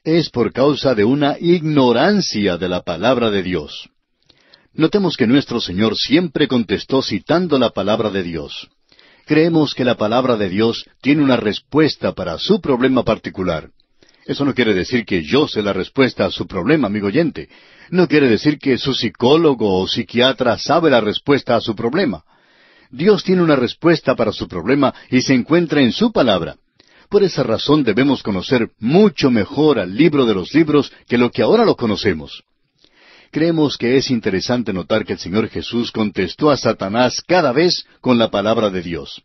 Es por causa de una ignorancia de la palabra de Dios. Notemos que nuestro Señor siempre contestó citando la palabra de Dios. Creemos que la palabra de Dios tiene una respuesta para su problema particular. Eso no quiere decir que yo sé la respuesta a su problema, amigo oyente. No quiere decir que su psicólogo o psiquiatra sabe la respuesta a su problema. Dios tiene una respuesta para su problema y se encuentra en su palabra. Por esa razón debemos conocer mucho mejor al libro de los libros que lo que ahora lo conocemos. Creemos que es interesante notar que el Señor Jesús contestó a Satanás cada vez con la palabra de Dios.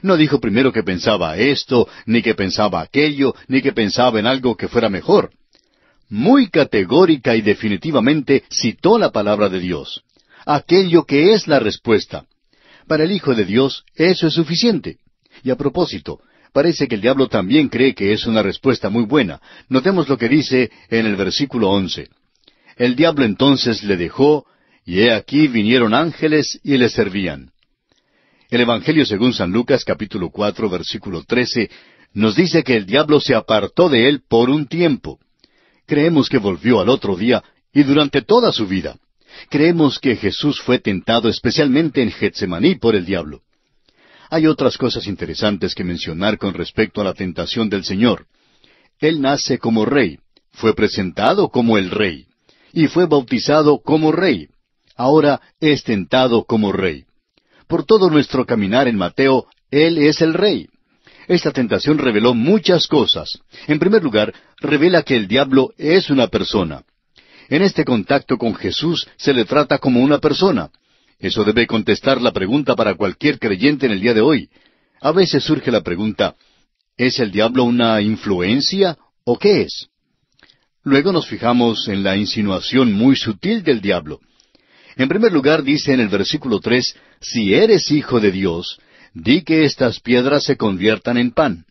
No dijo primero que pensaba esto, ni que pensaba aquello, ni que pensaba en algo que fuera mejor. Muy categórica y definitivamente citó la palabra de Dios. Aquello que es la respuesta. Para el Hijo de Dios eso es suficiente. Y a propósito, parece que el diablo también cree que es una respuesta muy buena. Notemos lo que dice en el versículo once. El diablo entonces le dejó, y he aquí vinieron ángeles y le servían. El Evangelio según San Lucas capítulo cuatro versículo 13 nos dice que el diablo se apartó de él por un tiempo. Creemos que volvió al otro día y durante toda su vida. Creemos que Jesús fue tentado especialmente en Getsemaní por el diablo. Hay otras cosas interesantes que mencionar con respecto a la tentación del Señor. Él nace como rey, fue presentado como el rey y fue bautizado como rey. Ahora es tentado como rey. Por todo nuestro caminar en Mateo, Él es el rey. Esta tentación reveló muchas cosas. En primer lugar, revela que el diablo es una persona. En este contacto con Jesús se le trata como una persona. Eso debe contestar la pregunta para cualquier creyente en el día de hoy. A veces surge la pregunta, ¿es el diablo una influencia o qué es? Luego nos fijamos en la insinuación muy sutil del diablo. En primer lugar dice en el versículo tres, si eres hijo de Dios, di que estas piedras se conviertan en pan.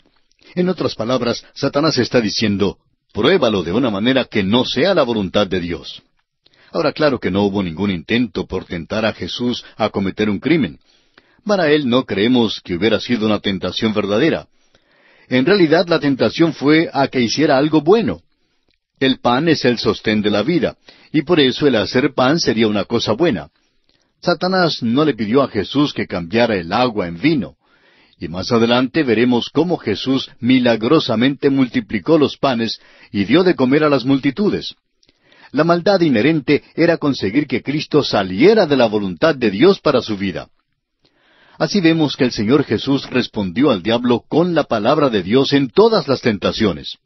En otras palabras, Satanás está diciendo, pruébalo de una manera que no sea la voluntad de Dios. Ahora, claro que no hubo ningún intento por tentar a Jesús a cometer un crimen. Para él no creemos que hubiera sido una tentación verdadera. En realidad la tentación fue a que hiciera algo bueno. El pan es el sostén de la vida, y por eso el hacer pan sería una cosa buena. Satanás no le pidió a Jesús que cambiara el agua en vino. Y más adelante veremos cómo Jesús milagrosamente multiplicó los panes y dio de comer a las multitudes. La maldad inherente era conseguir que Cristo saliera de la voluntad de Dios para su vida. Así vemos que el Señor Jesús respondió al diablo con la palabra de Dios en todas las tentaciones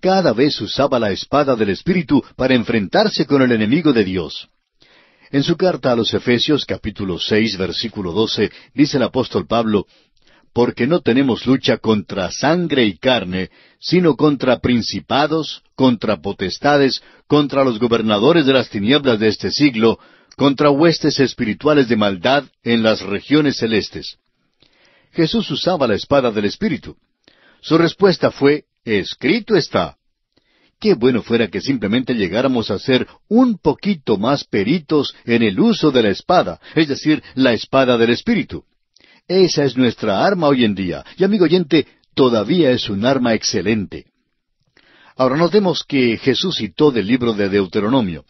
cada vez usaba la espada del Espíritu para enfrentarse con el enemigo de Dios. En su carta a los Efesios capítulo seis versículo 12, dice el apóstol Pablo, porque no tenemos lucha contra sangre y carne, sino contra principados, contra potestades, contra los gobernadores de las tinieblas de este siglo, contra huestes espirituales de maldad en las regiones celestes. Jesús usaba la espada del Espíritu. Su respuesta fue Escrito está. Qué bueno fuera que simplemente llegáramos a ser un poquito más peritos en el uso de la espada, es decir, la espada del Espíritu. Esa es nuestra arma hoy en día, y amigo oyente, todavía es un arma excelente. Ahora notemos que Jesús citó del libro de Deuteronomio.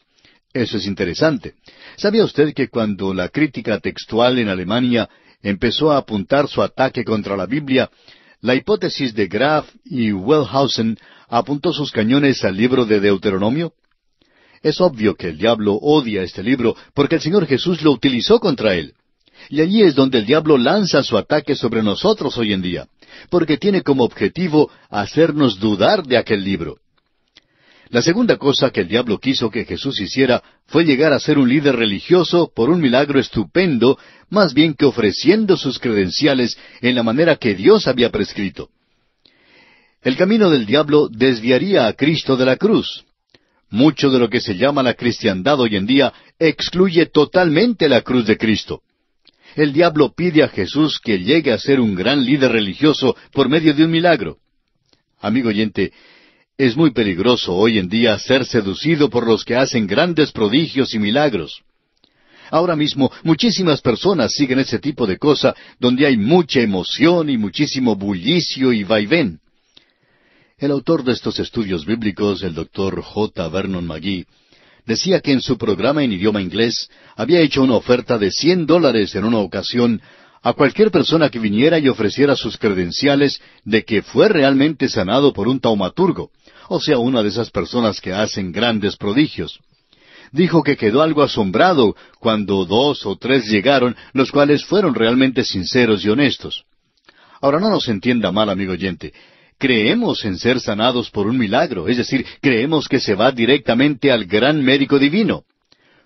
Eso es interesante. ¿Sabía usted que cuando la crítica textual en Alemania empezó a apuntar su ataque contra la Biblia, la hipótesis de Graf y Wellhausen apuntó sus cañones al libro de Deuteronomio. Es obvio que el diablo odia este libro porque el Señor Jesús lo utilizó contra él. Y allí es donde el diablo lanza su ataque sobre nosotros hoy en día, porque tiene como objetivo hacernos dudar de aquel libro. La segunda cosa que el diablo quiso que Jesús hiciera fue llegar a ser un líder religioso por un milagro estupendo, más bien que ofreciendo sus credenciales en la manera que Dios había prescrito. El camino del diablo desviaría a Cristo de la cruz. Mucho de lo que se llama la cristiandad hoy en día excluye totalmente la cruz de Cristo. El diablo pide a Jesús que llegue a ser un gran líder religioso por medio de un milagro. Amigo oyente, es muy peligroso hoy en día ser seducido por los que hacen grandes prodigios y milagros. Ahora mismo muchísimas personas siguen ese tipo de cosa donde hay mucha emoción y muchísimo bullicio y vaivén. El autor de estos estudios bíblicos, el doctor J. Vernon McGee, decía que en su programa en idioma inglés había hecho una oferta de cien dólares en una ocasión a cualquier persona que viniera y ofreciera sus credenciales de que fue realmente sanado por un taumaturgo o sea, una de esas personas que hacen grandes prodigios. Dijo que quedó algo asombrado cuando dos o tres llegaron, los cuales fueron realmente sinceros y honestos. Ahora no nos entienda mal, amigo oyente. Creemos en ser sanados por un milagro, es decir, creemos que se va directamente al gran médico divino.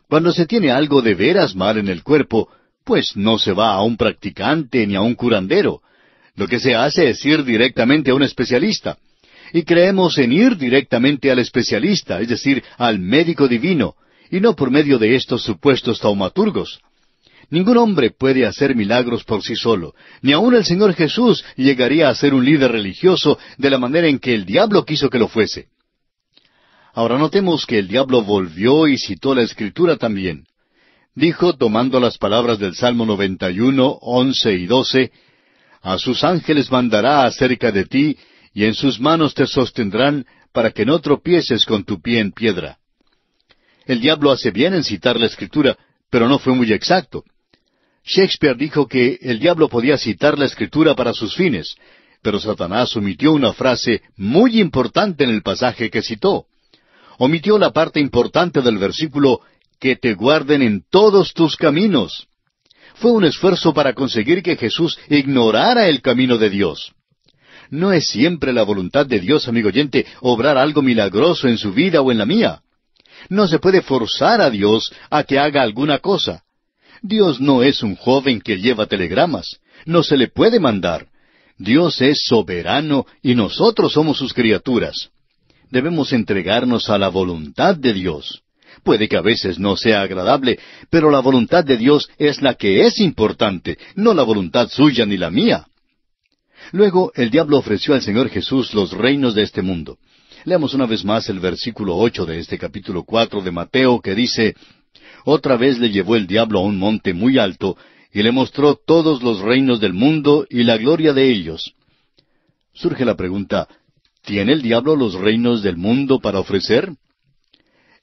Cuando se tiene algo de veras mal en el cuerpo, pues no se va a un practicante ni a un curandero. Lo que se hace es ir directamente a un especialista y creemos en ir directamente al especialista, es decir, al médico divino, y no por medio de estos supuestos taumaturgos. Ningún hombre puede hacer milagros por sí solo, ni aun el Señor Jesús llegaría a ser un líder religioso de la manera en que el diablo quiso que lo fuese. Ahora notemos que el diablo volvió y citó la escritura también. Dijo, tomando las palabras del Salmo 91, 11 y 12, A sus ángeles mandará acerca de ti, y en sus manos te sostendrán para que no tropieces con tu pie en piedra. El diablo hace bien en citar la escritura, pero no fue muy exacto. Shakespeare dijo que el diablo podía citar la escritura para sus fines, pero Satanás omitió una frase muy importante en el pasaje que citó. Omitió la parte importante del versículo que te guarden en todos tus caminos. Fue un esfuerzo para conseguir que Jesús ignorara el camino de Dios. No es siempre la voluntad de Dios, amigo oyente, obrar algo milagroso en su vida o en la mía. No se puede forzar a Dios a que haga alguna cosa. Dios no es un joven que lleva telegramas. No se le puede mandar. Dios es soberano y nosotros somos sus criaturas. Debemos entregarnos a la voluntad de Dios. Puede que a veces no sea agradable, pero la voluntad de Dios es la que es importante, no la voluntad suya ni la mía. Luego el diablo ofreció al Señor Jesús los reinos de este mundo. Leamos una vez más el versículo ocho de este capítulo cuatro de Mateo que dice Otra vez le llevó el diablo a un monte muy alto, y le mostró todos los reinos del mundo y la gloria de ellos. Surge la pregunta ¿Tiene el diablo los reinos del mundo para ofrecer?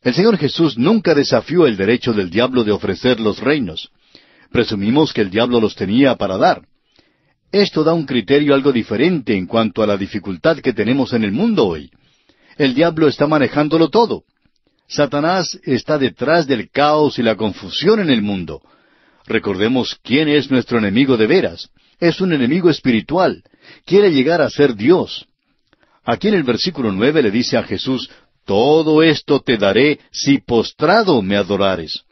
El Señor Jesús nunca desafió el derecho del diablo de ofrecer los reinos. Presumimos que el diablo los tenía para dar. Esto da un criterio algo diferente en cuanto a la dificultad que tenemos en el mundo hoy. El diablo está manejándolo todo. Satanás está detrás del caos y la confusión en el mundo. Recordemos quién es nuestro enemigo de veras. Es un enemigo espiritual. Quiere llegar a ser Dios. Aquí en el versículo nueve le dice a Jesús, Todo esto te daré si postrado me adorares.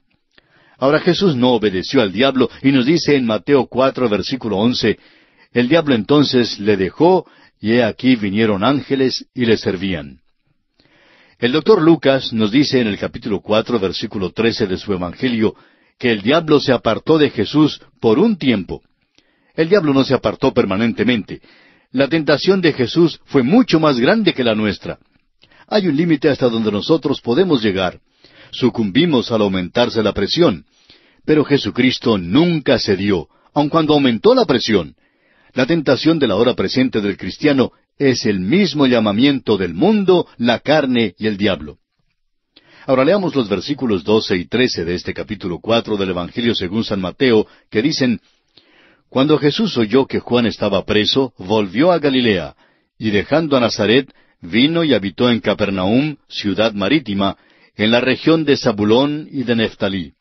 Ahora Jesús no obedeció al diablo y nos dice en Mateo cuatro versículo once, el diablo entonces le dejó, y he aquí vinieron ángeles y le servían. El doctor Lucas nos dice en el capítulo cuatro, versículo trece de su Evangelio, que el diablo se apartó de Jesús por un tiempo. El diablo no se apartó permanentemente. La tentación de Jesús fue mucho más grande que la nuestra. Hay un límite hasta donde nosotros podemos llegar. Sucumbimos al aumentarse la presión. Pero Jesucristo nunca cedió, aun cuando aumentó la presión. La tentación de la hora presente del cristiano es el mismo llamamiento del mundo, la carne y el diablo. Ahora leamos los versículos doce y 13 de este capítulo 4 del Evangelio según San Mateo, que dicen Cuando Jesús oyó que Juan estaba preso, volvió a Galilea, y dejando a Nazaret, vino y habitó en Capernaum, ciudad marítima, en la región de Zabulón y de Neftalí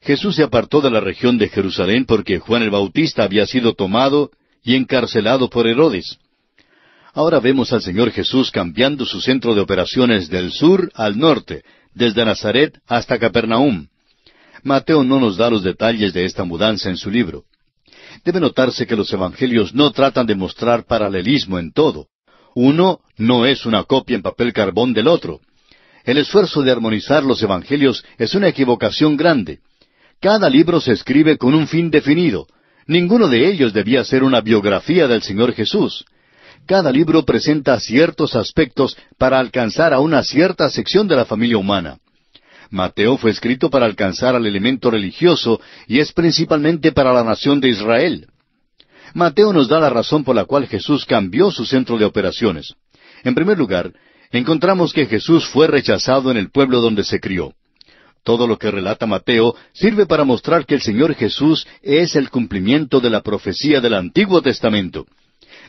Jesús se apartó de la región de Jerusalén porque Juan el Bautista había sido tomado y encarcelado por Herodes. Ahora vemos al Señor Jesús cambiando su centro de operaciones del sur al norte, desde Nazaret hasta Capernaum. Mateo no nos da los detalles de esta mudanza en su libro. Debe notarse que los evangelios no tratan de mostrar paralelismo en todo. Uno no es una copia en papel carbón del otro. El esfuerzo de armonizar los evangelios es una equivocación grande. Cada libro se escribe con un fin definido. Ninguno de ellos debía ser una biografía del Señor Jesús. Cada libro presenta ciertos aspectos para alcanzar a una cierta sección de la familia humana. Mateo fue escrito para alcanzar al elemento religioso y es principalmente para la nación de Israel. Mateo nos da la razón por la cual Jesús cambió su centro de operaciones. En primer lugar, encontramos que Jesús fue rechazado en el pueblo donde se crió. Todo lo que relata Mateo sirve para mostrar que el Señor Jesús es el cumplimiento de la profecía del Antiguo Testamento.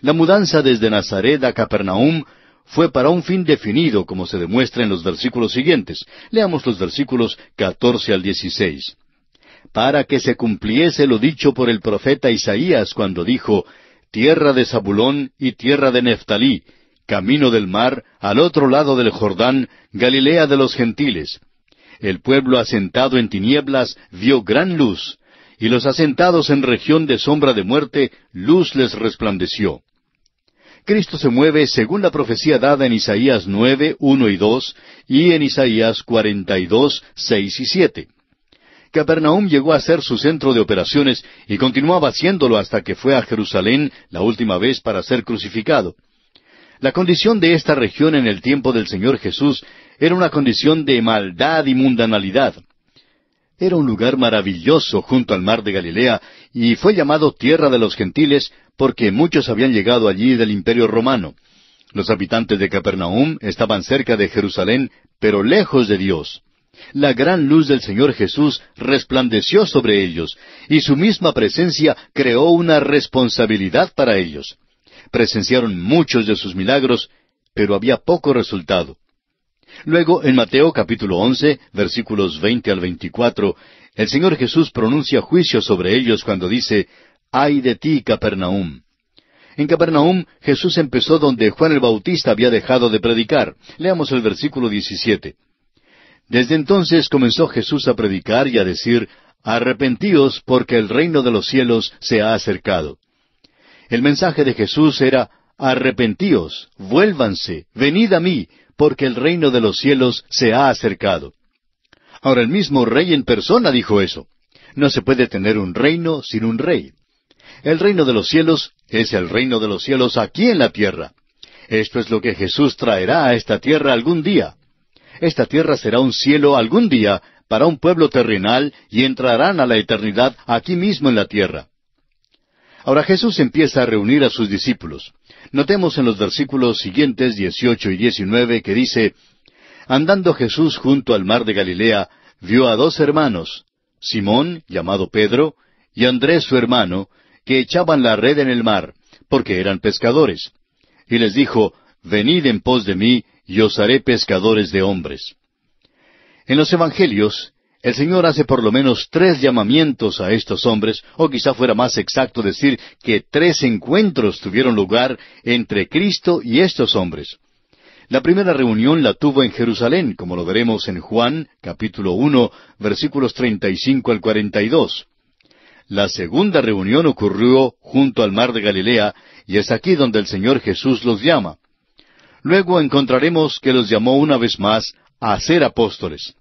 La mudanza desde Nazaret a Capernaum fue para un fin definido, como se demuestra en los versículos siguientes. Leamos los versículos 14 al 16. Para que se cumpliese lo dicho por el profeta Isaías cuando dijo, Tierra de Zabulón y tierra de Neftalí, camino del mar, al otro lado del Jordán, Galilea de los gentiles. El pueblo asentado en tinieblas vio gran luz, y los asentados en región de sombra de muerte, luz les resplandeció. Cristo se mueve según la profecía dada en Isaías 9, 1 y 2 y en Isaías 42, 6 y 7. Capernaum llegó a ser su centro de operaciones y continuaba haciéndolo hasta que fue a Jerusalén la última vez para ser crucificado. La condición de esta región en el tiempo del Señor Jesús era una condición de maldad y mundanalidad. Era un lugar maravilloso junto al mar de Galilea y fue llamado tierra de los gentiles porque muchos habían llegado allí del imperio romano. Los habitantes de Capernaum estaban cerca de Jerusalén, pero lejos de Dios. La gran luz del Señor Jesús resplandeció sobre ellos y su misma presencia creó una responsabilidad para ellos. Presenciaron muchos de sus milagros, pero había poco resultado. Luego, en Mateo capítulo once, versículos veinte al veinticuatro, el Señor Jesús pronuncia juicio sobre ellos cuando dice, ¡Ay de ti, Capernaum! En Capernaum Jesús empezó donde Juan el Bautista había dejado de predicar. Leamos el versículo 17. Desde entonces comenzó Jesús a predicar y a decir, Arrepentíos porque el reino de los cielos se ha acercado. El mensaje de Jesús era, Arrepentíos, vuélvanse, venid a mí, porque el reino de los cielos se ha acercado. Ahora el mismo rey en persona dijo eso. No se puede tener un reino sin un rey. El reino de los cielos es el reino de los cielos aquí en la tierra. Esto es lo que Jesús traerá a esta tierra algún día. Esta tierra será un cielo algún día para un pueblo terrenal y entrarán a la eternidad aquí mismo en la tierra. Ahora Jesús empieza a reunir a sus discípulos. Notemos en los versículos siguientes, dieciocho y diecinueve, que dice, Andando Jesús junto al mar de Galilea, vio a dos hermanos, Simón, llamado Pedro, y Andrés su hermano, que echaban la red en el mar, porque eran pescadores. Y les dijo, Venid en pos de mí, y os haré pescadores de hombres. En los Evangelios, el Señor hace por lo menos tres llamamientos a estos hombres, o quizá fuera más exacto decir que tres encuentros tuvieron lugar entre Cristo y estos hombres. La primera reunión la tuvo en Jerusalén, como lo veremos en Juan capítulo 1 versículos 35 al 42. La segunda reunión ocurrió junto al mar de Galilea, y es aquí donde el Señor Jesús los llama. Luego encontraremos que los llamó una vez más a ser apóstoles.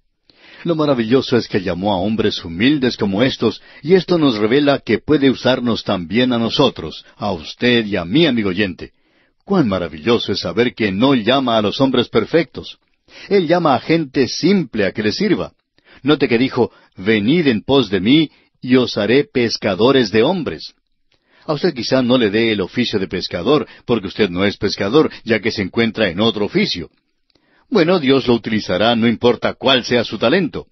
Lo maravilloso es que llamó a hombres humildes como estos, y esto nos revela que puede usarnos también a nosotros, a usted y a mí, amigo oyente. Cuán maravilloso es saber que no llama a los hombres perfectos. Él llama a gente simple a que le sirva. Note que dijo, venid en pos de mí y os haré pescadores de hombres. A usted quizá no le dé el oficio de pescador, porque usted no es pescador, ya que se encuentra en otro oficio. Bueno, Dios lo utilizará, no importa cuál sea su talento.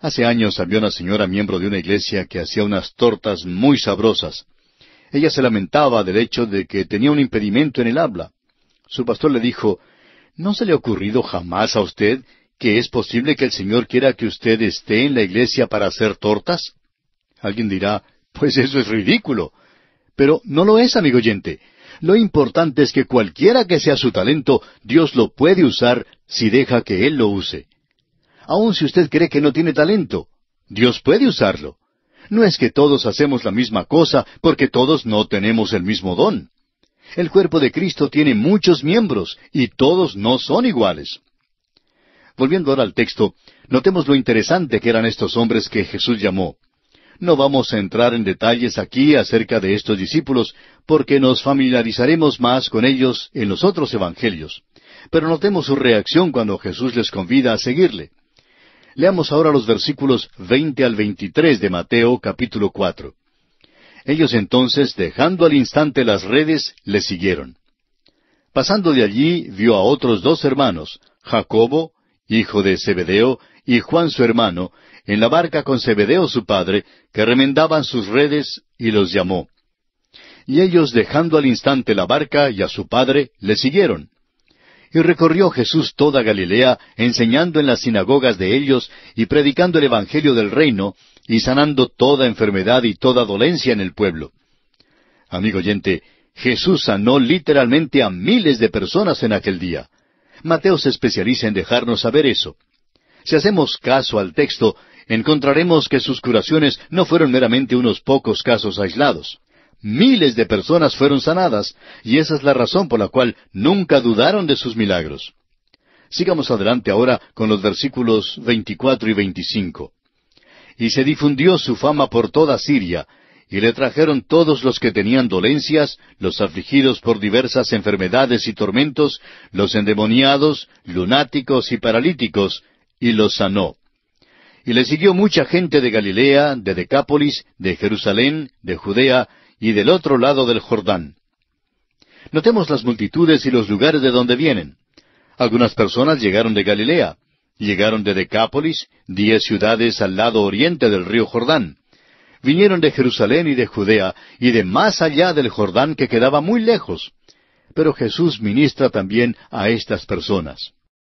Hace años había una señora miembro de una iglesia que hacía unas tortas muy sabrosas. Ella se lamentaba del hecho de que tenía un impedimento en el habla. Su pastor le dijo, ¿No se le ha ocurrido jamás a usted que es posible que el Señor quiera que usted esté en la iglesia para hacer tortas? Alguien dirá, pues eso es ridículo. Pero no lo es, amigo oyente. Lo importante es que cualquiera que sea su talento, Dios lo puede usar si deja que Él lo use. Aun si usted cree que no tiene talento, Dios puede usarlo. No es que todos hacemos la misma cosa, porque todos no tenemos el mismo don. El cuerpo de Cristo tiene muchos miembros, y todos no son iguales. Volviendo ahora al texto, notemos lo interesante que eran estos hombres que Jesús llamó. No vamos a entrar en detalles aquí acerca de estos discípulos, porque nos familiarizaremos más con ellos en los otros evangelios. Pero notemos su reacción cuando Jesús les convida a seguirle. Leamos ahora los versículos 20 al 23 de Mateo capítulo 4. Ellos entonces, dejando al instante las redes, le siguieron. Pasando de allí, vio a otros dos hermanos, Jacobo, hijo de Zebedeo, y Juan su hermano, en la barca con su padre, que remendaban sus redes, y los llamó. Y ellos, dejando al instante la barca y a su padre, le siguieron. Y recorrió Jesús toda Galilea, enseñando en las sinagogas de ellos, y predicando el Evangelio del reino, y sanando toda enfermedad y toda dolencia en el pueblo. Amigo oyente, Jesús sanó literalmente a miles de personas en aquel día. Mateo se especializa en dejarnos saber eso. Si hacemos caso al texto, encontraremos que sus curaciones no fueron meramente unos pocos casos aislados. Miles de personas fueron sanadas, y esa es la razón por la cual nunca dudaron de sus milagros. Sigamos adelante ahora con los versículos 24 y 25. Y se difundió su fama por toda Siria, y le trajeron todos los que tenían dolencias, los afligidos por diversas enfermedades y tormentos, los endemoniados, lunáticos y paralíticos, y los sanó. Y le siguió mucha gente de Galilea, de Decápolis, de Jerusalén, de Judea y del otro lado del Jordán. Notemos las multitudes y los lugares de donde vienen. Algunas personas llegaron de Galilea, llegaron de Decápolis, diez ciudades al lado oriente del río Jordán. Vinieron de Jerusalén y de Judea y de más allá del Jordán que quedaba muy lejos. Pero Jesús ministra también a estas personas.